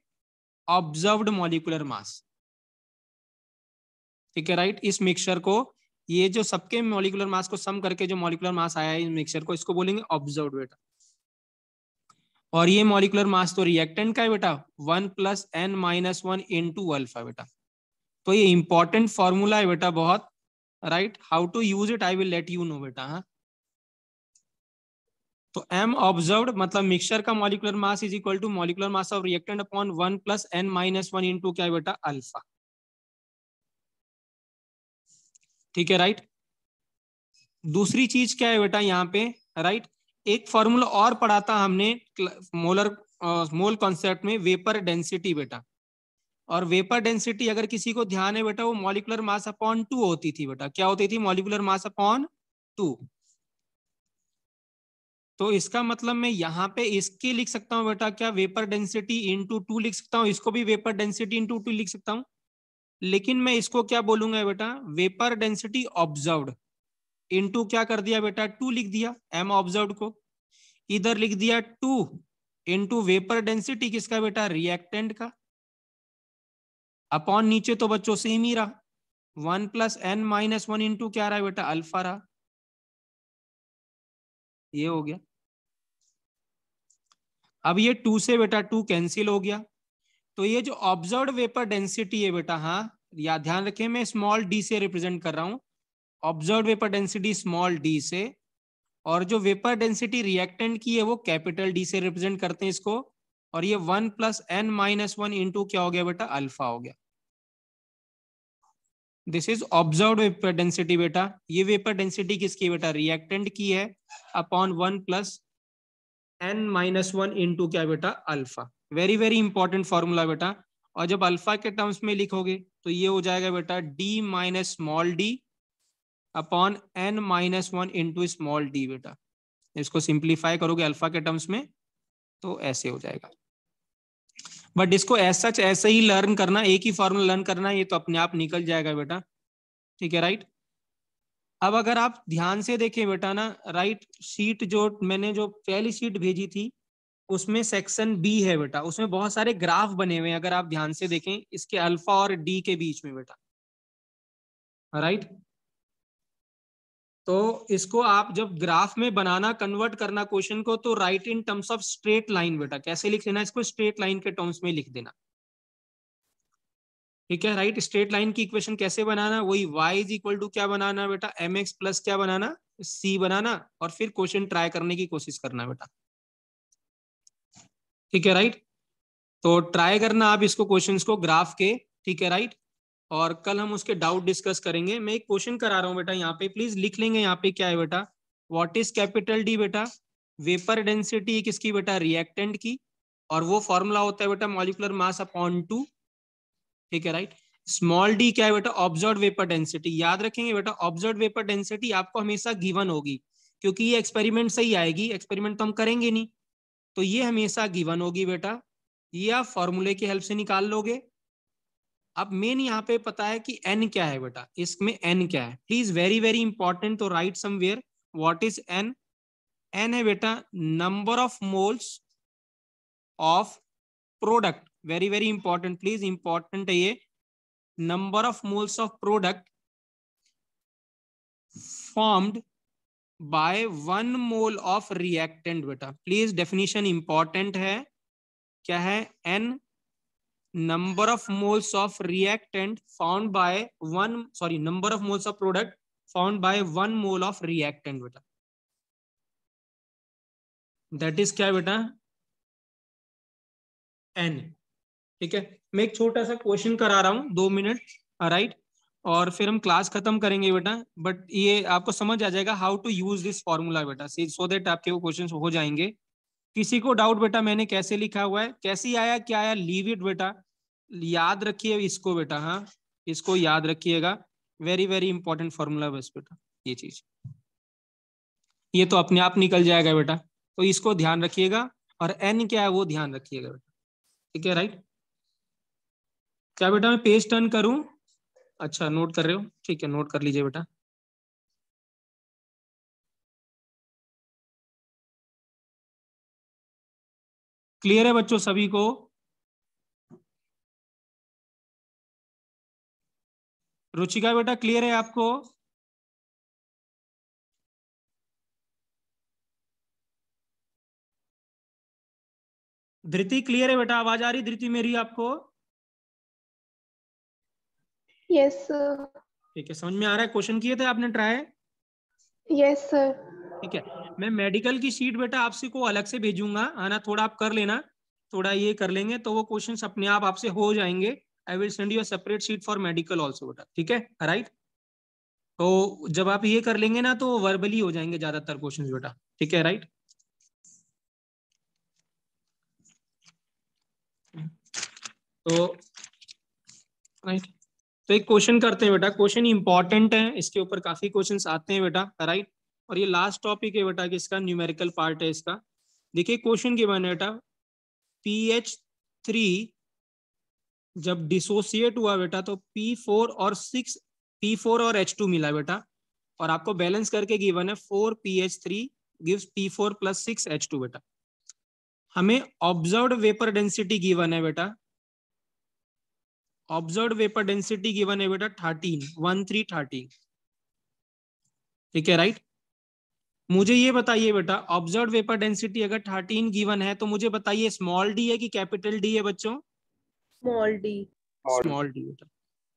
S1: ऑब्जर्व्ड मॉलिकुलर मास ठीक है राइट इस मिक्सचर को ये जो सबके मॉलिकुलर मास को सम करके जो मॉलिकुलर मास आया है इस मिक्सचर को इसको बोलेंगे ऑब्जर्व बेटा और ये मॉलिकुलर मास तो रिएक्टेंट का है बेटा one plus N minus one into alpha बेटा तो ये इंपॉर्टेंट फॉर्मूला है बेटा बहुत right how to use it I will let you know बेटा हाँ तो एम ऑब्जर्व मतलब मिक्सचर का molecular mass is equal to molecular mass of reactant upon one plus N minus one into क्या बेटा अल्फा ठीक है राइट दूसरी चीज क्या है बेटा यहाँ पे राइट एक फॉर्मूला और पढ़ा था हमने मोलर मोल कॉन्सेप्ट में वेपर डेंसिटी बेटा और वेपर डेंसिटी अगर किसी को ध्यान है बेटा वो मॉलिकुलर मास अपॉन टू होती थी बेटा क्या होती थी मॉलिकुलर मास अपॉन टू तो इसका मतलब मैं यहाँ पे इसके लिख सकता हूँ बेटा क्या वेपर डेंसिटी इंटू टू लिख सकता हूँ इसको भी वेपर डेंसिटी इंटू टू लिख सकता हूँ लेकिन मैं इसको क्या बोलूंगा बेटा वेपर डेंसिटी ऑब्जर्व इंटू क्या कर दिया बेटा टू लिख दिया एम ऑब्जर्व को इधर लिख दिया टू इंटू वेपर डेंसिटी किसका बेटा रिएक्टेंट का अपॉन नीचे तो बच्चों सेम ही रहा one plus N minus one into क्या रहा बेटा अल्फा रहा ये हो गया अब ये टू से बेटा टू कैंसिल हो गया तो ये जो ऑब्जर्व वेपर डेंसिटी है बेटा हाँ या ध्यान रखें मैं स्मॉल डी से रिप्रेजेंट कर रहा हूं observe vapour density small D से और जो वेपर डेंसिटी रिएक्टेंट की है वो कैपिटल डी से रिप्रेजेंट करते हैं इसको और ये one plus N minus one into क्या हो गया बेटा अल्फा हो गया this is observe vapour density बेटा ये वेपर डेंसिटी किसकी बेटा रिएक्टेंट की है upon one plus N minus one into क्या बेटा alpha very very important formula बेटा और जब अल्फा के टर्म्स में लिखोगे तो ये हो जाएगा बेटा D minus small D upon N minus one into small D बेटा इसको सिंप्लीफाई करोगे अल्फा के टर्म्स में तो ऐसे हो जाएगा बट इसको एज सच ऐसे ही लर्न करना एक ही फॉर्मूला लर्न करना ये तो अपने आप निकल जाएगा बेटा ठीक है राइट अब अगर आप ध्यान से देखें बेटा ना राइट शीट जो मैंने जो पहली शीट भेजी थी उसमें सेक्शन बी है बेटा उसमें बहुत सारे ग्राफ बने हुए हैं अगर आप ध्यान से देखें इसके अल्फा और डी के बीच में बेटा राइट right? तो इसको आप जब ग्राफ में बनाना कन्वर्ट करना क्वेश्चन को तो write in terms of straight line बेटा कैसे लिख लेना इसको स्ट्रेट लाइन के टर्म्स में लिख देना ठीक है राइट स्ट्रेट लाइन की इक्वेशन कैसे बनाना वही y इज इक्वल टू क्या बनाना बेटा एम एक्स प्लस क्या बनाना c बनाना और फिर क्वेश्चन ट्राई करने की कोशिश करना बेटा ठीक है राइट तो ट्राई करना आप इसको क्वेश्चन को ग्राफ के ठीक है राइट और कल हम उसके डाउट डिस्कस करेंगे मैं एक क्वेश्चन करा रहा हूँ बेटा यहाँ पे प्लीज लिख लेंगे यहाँ पे क्या है बेटा व्हाट इज कैपिटल डी बेटा वेपर डेंसिटी किसकी बेटा रिएक्टेंट की और वो फॉर्मूला होता है बेटा मॉलिकुलर मास अपॉन टू ठीक है राइट स्मॉल डी क्या है बेटा ऑब्जर्व वेपर डेंसिटी याद रखेंगे बेटा ऑब्जर्व वेपर डेंसिटी आपको हमेशा गिवन होगी क्योंकि ये एक्सपेरिमेंट से ही आएगी एक्सपेरिमेंट तो हम करेंगे नहीं तो ये हमेशा गिवन होगी बेटा ये आप फॉर्मूले की हेल्प से निकाल लोगे अब मेन यहाँ पे पता है कि एन क्या है बेटा इसमें एन क्या है please very very important to write somewhere what is N N है बेटा number of moles of product very very important please important है ये number of moles of product formed by one mole of reactant बेटा please definition important है क्या है N number of moles of reactant found by one sorry number of moles of product found by one mole of reactant beta that is क्या बेटा n ठीक है मैं एक छोटा सा क्वेश्चन करा रहा हूँ दो मिनट राइट और फिर हम क्लास खत्म करेंगे बेटा बट ये आपको समझ आ जाएगा how to use this formula बेटा सो देट आपके वो क्वेश्चन हो जाएंगे किसी को डाउट बेटा मैंने कैसे लिखा हुआ है कैसी आया क्या आया लीव इट बेटा याद रखिए इसको बेटा हाँ इसको याद रखिएगा वेरी वेरी इंपॉर्टेंट फॉर्मूला बस बेटा ये चीज ये तो अपने आप निकल जाएगा बेटा तो इसको ध्यान रखिएगा और एन क्या है वो ध्यान रखिएगा बेटा ठीक है राइट क्या बेटा मैं पेज टर्न करूं अच्छा नोट कर रहे हो ठीक है नोट कर लीजिए बेटा
S3: क्लियर है बच्चों सभी को रुचिका बेटा क्लियर है आपको
S1: धृति क्लियर है बेटा आवाज आ रही धृति मेरी आपको
S2: यस yes,
S1: ठीक है समझ में आ रहा है क्वेश्चन किए थे आपने ट्राई
S2: यस सर
S1: ठीक है मैं मेडिकल की शीट बेटा आपसे को अलग से भेजूंगा आना थोड़ा आप कर लेना थोड़ा ये कर लेंगे तो वो क्वेश्चन अपने आप आपसे हो जाएंगे आई विल सेंड यू अपरेट शीट फॉर मेडिकल ऑल्सो बेटा ठीक है राइट तो जब आप ये कर लेंगे ना तो वर्बली हो जाएंगे ज्यादातर क्वेश्चन बेटा ठीक है राइट तो राइट तो एक क्वेश्चन करते हैं बेटा क्वेश्चन इंपॉर्टेंट है इसके ऊपर काफी क्वेश्चन आते हैं बेटा राइट और ये लास्ट टॉपिक है बेटा किसका न्यूमेरिकल पार्ट है इसका देखिए क्वेश्चन के बने बेटा पी एच थ्री जब डिसोसिएट हुआ बेटा तो पी फोर और सिक्स पी फोर और एच टू मिला बेटा और आपको बैलेंस करके गिवन है four P H three gives P four plus six H two बेटा हमें ऑब्जर्व वेपर डेंसिटी गिवन है बेटा ऑब्जर्व वेपर डेंसिटी गिवन है बेटा थर्टीन वन थ्री थर्टीन ठीक है राइट right? मुझे ये बताइए बेटा ऑब्जर्व वेपर डेंसिटी अगर थर्टीन गिवन है तो मुझे बताइए स्मॉल डी है कि कैपिटल डी है बच्चों
S2: स्मॉल डी स्मॉल डी बेटा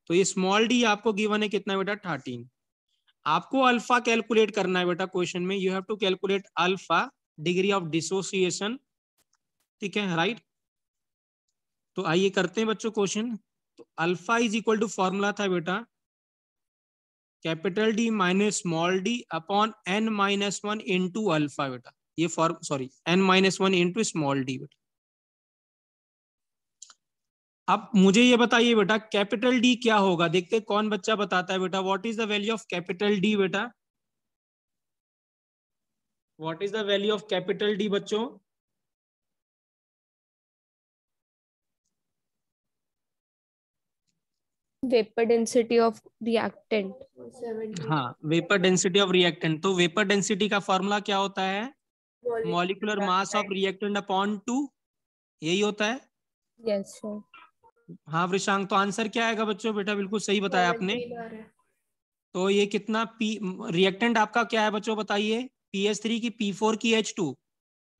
S1: तो ये स्मॉल डी आपको गिवन है कितना बेटा थर्टीन आपको अल्फा कैलकुलेट करना है बेटा क्वेश्चन में you have to calculate alpha degree of dissociation ठीक है राइट तो आइए करते हैं बच्चों क्वेश्चन तो alpha is equal to formula था बेटा capital D minus small D upon N minus one into alpha बेटा ये form sorry N minus one into small D बेटा अब मुझे ये बताइए बेटा कैपिटल डी क्या होगा देखते कौन बच्चा बताता है बेटा what is the value of capital D बेटा what is the value of capital D बच्चों
S2: वेपर डेंसिटी ऑफ रिएक्टेंट
S1: हाँ वेपर डेंसिटी ऑफ रिएक्टेंट तो वेपर डेंसिटी का फॉर्मूला क्या होता है molecular mass of reactant upon two यही होता है
S2: यस सर
S1: हाँ वृशांक तो आंसर क्या आएगा बच्चों बेटा बिल्कुल सही बताया आपने तो ये कितना पी रिएक्टेंट आपका क्या है बच्चों बताइए पी एच थ्री की पी फोर की H two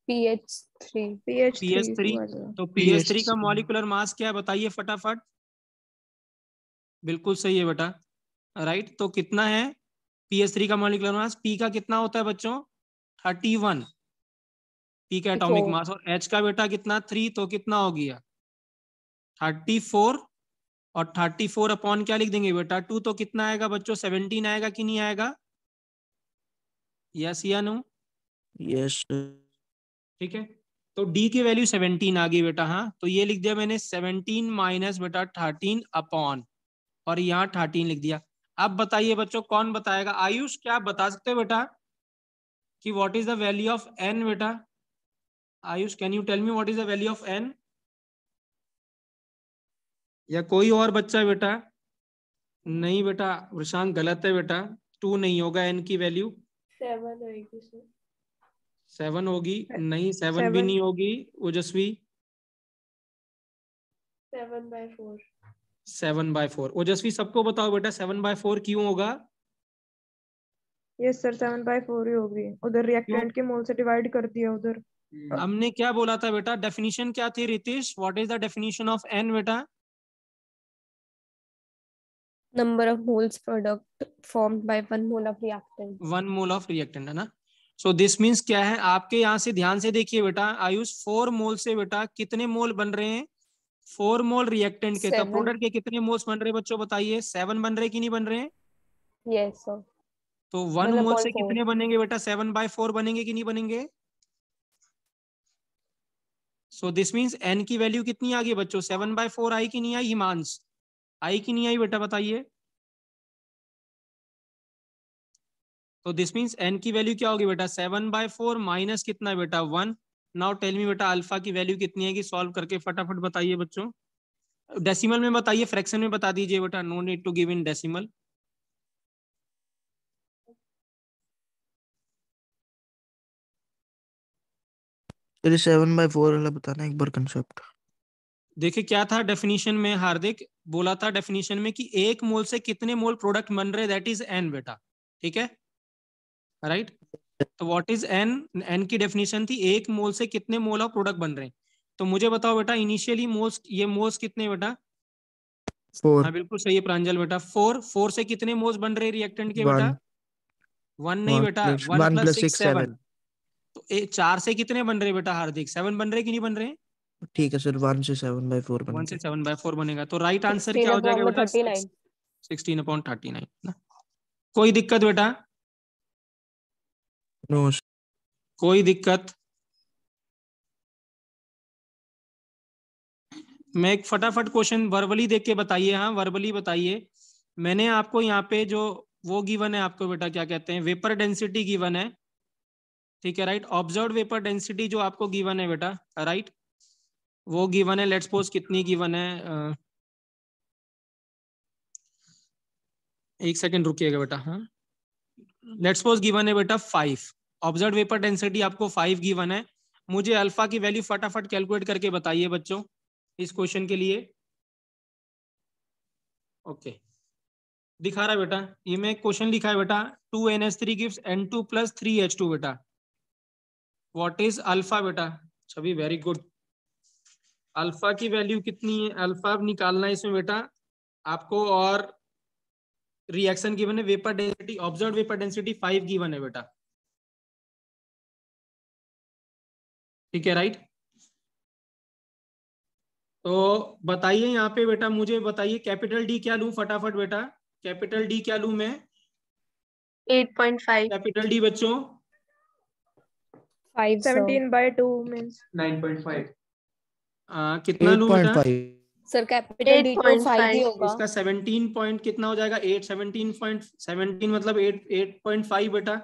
S2: P H three P H three तो
S1: पी एच थ्री का मॉलिकुलर मास क्या है बताइए फटाफट बिल्कुल सही है बेटा राइट तो कितना है पी एस थ्री का मोलिकुलर मास पी का कितना होता है बच्चों थर्टी वन पी का एटॉमिक मास और एच का बेटा कितना थ्री तो कितना हो गया थर्टी फोर और थर्टी फोर अपॉन क्या लिख देंगे बेटा टू तो कितना आएगा बच्चों सेवनटीन आएगा कि नहीं आएगा यस या नो
S3: यस ठीक
S1: है तो डी की वैल्यू सेवनटीन आ गई बेटा हाँ तो ये लिख दिया मैंने सेवनटीन माइनस बेटा थर्टीन अपॉन और यहाँ थर्टीन लिख दिया अब बताइए बच्चों कौन बताएगा आयुष क्या आप बता सकते हो बेटा कि what is the value of N बेटा Ayush can you tell me what is the value of N या कोई और बच्चा बेटा नहीं बेटा वृशांत गलत है बेटा टू नहीं होगा एन की वैल्यू
S2: सेवन
S1: सेवन होगी नहीं सेवन भी नहीं होगी Ojasvi
S2: seven by four
S1: seven by four Ojasvi सबको बताओ बेटा सेवन बाय फोर क्यों होगा
S2: yes sir seven by four ही होगी उधर रिएक्टेंट के मोल से डिवाइड कर दिया उधर
S1: हम्म, हमने क्या बोला था बेटा डेफिनेशन क्या थी Ritesh what is the definition of N बेटा
S2: number of moles product formed by one mole of reactant
S1: one mole of reactant है ना सो दिस मींस क्या है आपके यहाँ से ध्यान से देखिए बेटा आयुष फोर मोल से बेटा कितने मोल बन रहे हैं फोर मोल रिएक्टेंट के तब तो प्रोडक्ट के कितने मोल्स बन रहे बच्चों बताइए सेवन बन रहे कि नहीं बन रहे हैं yes, तो वन मोल से कितने बनेंगे बेटा सेवन बाय फोर बनेंगे कि नहीं बनेंगे सो दिस मीन्स एन की वैल्यू कितनी आ गई बच्चों सेवन बाय फोर आई कि नहीं आई हिमांश आई कि नहीं आई बेटा बताइए तो दिस मीन्स एन की वैल्यू क्या होगी बेटा सेवन बाय फोर माइनस कितना बेटा वन नाउ टेल मी बेटा अल्फा की वैल्यू कितनी है कि सॉल्व करके फटाफट बताइए बच्चों डेसिमल में बताइए फ्रैक्शन में बता दीजिए बेटा no need to give in decimal
S3: seven by four वाला बताना एक
S1: बार कंसेप्ट देखिए क्या था डेफिनेशन में हार्दिक बोला था डेफिनेशन में कि एक मोल से कितने मोल प्रोडक्ट बन रहे दैट इज एन बेटा ठीक है राइट right? तो व्हाट इज एन एन की डेफिनेशन थी एक मोल से कितने मोल ऑफ प्रोडक्ट बन रहे हैं तो मुझे बताओ बेटा इनिशियली मोल्स ये मोल्स कितने बेटा फोर हाँ बिल्कुल सही है प्रांजल बेटा फोर फोर से कितने मोल्स बन रहे रिएक्टेंट के बेटा वन नहीं बेटा वन प्लस सिक्स सेवन तो ए, चार से कितने बन रहे बेटा हार्दिक सेवन बन रहे कि नहीं बन रहे ठीक है सर वन से सेवन बाई फोर वन से सेवन बाई फोर बनेगा तो राइट आंसर क्या हो जाएगा बेटा सिक्सटीन अपॉइंट थर्टी नाइन कोई दिक्कत बेटा नो कोई दिक्कत मैं एक फटाफट क्वेश्चन वर्बली देख के बताइए हाँ वर्बली बताइए मैंने आपको यहाँ पे जो वो गिवन है आपको बेटा क्या कहते हैं वेपर डेंसिटी गिवन है ठीक है राइट ऑब्जर्व वेपर डेंसिटी जो आपको गिवन है बेटा राइट वो गिवन है लेट्स सपोज कितनी गिवन है एक सेकंड रुकिएगा बेटा हाँ लेट्स सपोज गिवन है बेटा फाइव ऑब्जर्व वेपर डेंसिटी आपको फाइव गिवन है मुझे अल्फा की वैल्यू फटाफट कैलकुलेट करके बताइए बच्चों इस क्वेश्चन के लिए ओके okay. दिखा रहा बेटा ये मैं क्वेश्चन लिखा है बेटा two N S three gives N two plus three H two बेटा वॉट इज अल्फा बेटा छवि वेरी गुड अल्फा की वैल्यू कितनी है अल्फा निकालना है इसमें बेटा आपको और रिएक्शन गिवन है vapour density observe vapour density five given है बेटा ठीक है राइट तो बताइए यहाँ पे बेटा मुझे बताइए कैपिटल डी क्या लू फटाफट बेटा कैपिटल डी क्या लू मैं
S2: 8.5 कैपिटल डी बच्चों 5 17 2 means
S1: 9.5 कितना लू बेटा
S2: सर कैपिटल डी को 5 ही होगा इसका
S1: 17 पॉइंट कितना हो जाएगा 8 17.17 मतलब 8 8.5 बेटा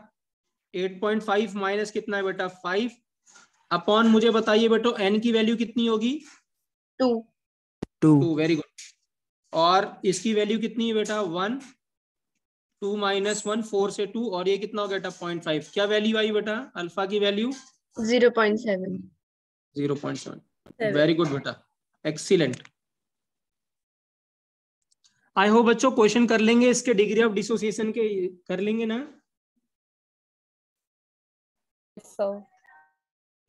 S1: 8.5 माइनस कितना है बेटा 5 अपॉन मुझे बताइए बेटो एन की वैल्यू कितनी होगी टू टू वेरी गुड और इसकी वैल्यू कितनी है बेटा one two minus one four से टू और ये कितना हो गया बेटा पॉइंट फाइव क्या वैल्यू आई बेटा अल्फा की value
S2: zero point seven zero point seven
S1: very good बेटा एक्सीलेंट आई होप बच्चों क्वेश्चन कर लेंगे इसके डिग्री ऑफ डिसोसिएशन के कर लेंगे ना सो so.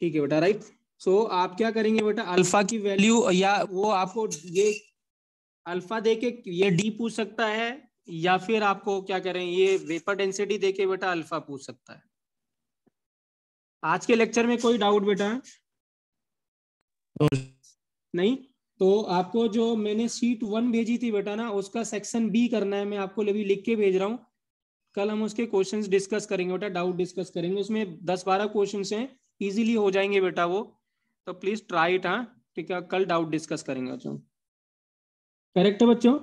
S1: ठीक है बेटा राइट सो so, आप क्या करेंगे बेटा अल्फा की वैल्यू या वो आपको ये अल्फा दे ये डी पूछ सकता है या फिर आपको क्या करें ये वेपर डेंसिटी देके बेटा अल्फा पूछ सकता है आज के लेक्चर में कोई डाउट बेटा नहीं तो आपको जो मैंने सीट वन भेजी थी बेटा ना उसका सेक्शन बी करना है मैं आपको अभी लिख के भेज रहा हूँ कल हम उसके क्वेश्चंस डिस्कस करेंगे बेटा डाउट डिस्कस करेंगे उसमें दस बारह क्वेश्चंस हैं इजीली हो जाएंगे बेटा वो तो प्लीज ट्राई इट हाँ ठीक है कल डाउट डिस्कस करेंगे बच्चों करेक्ट है बच्चों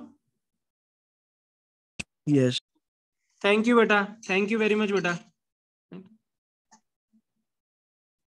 S1: यस थैंक यू बेटा थैंक यू वेरी मच बेटा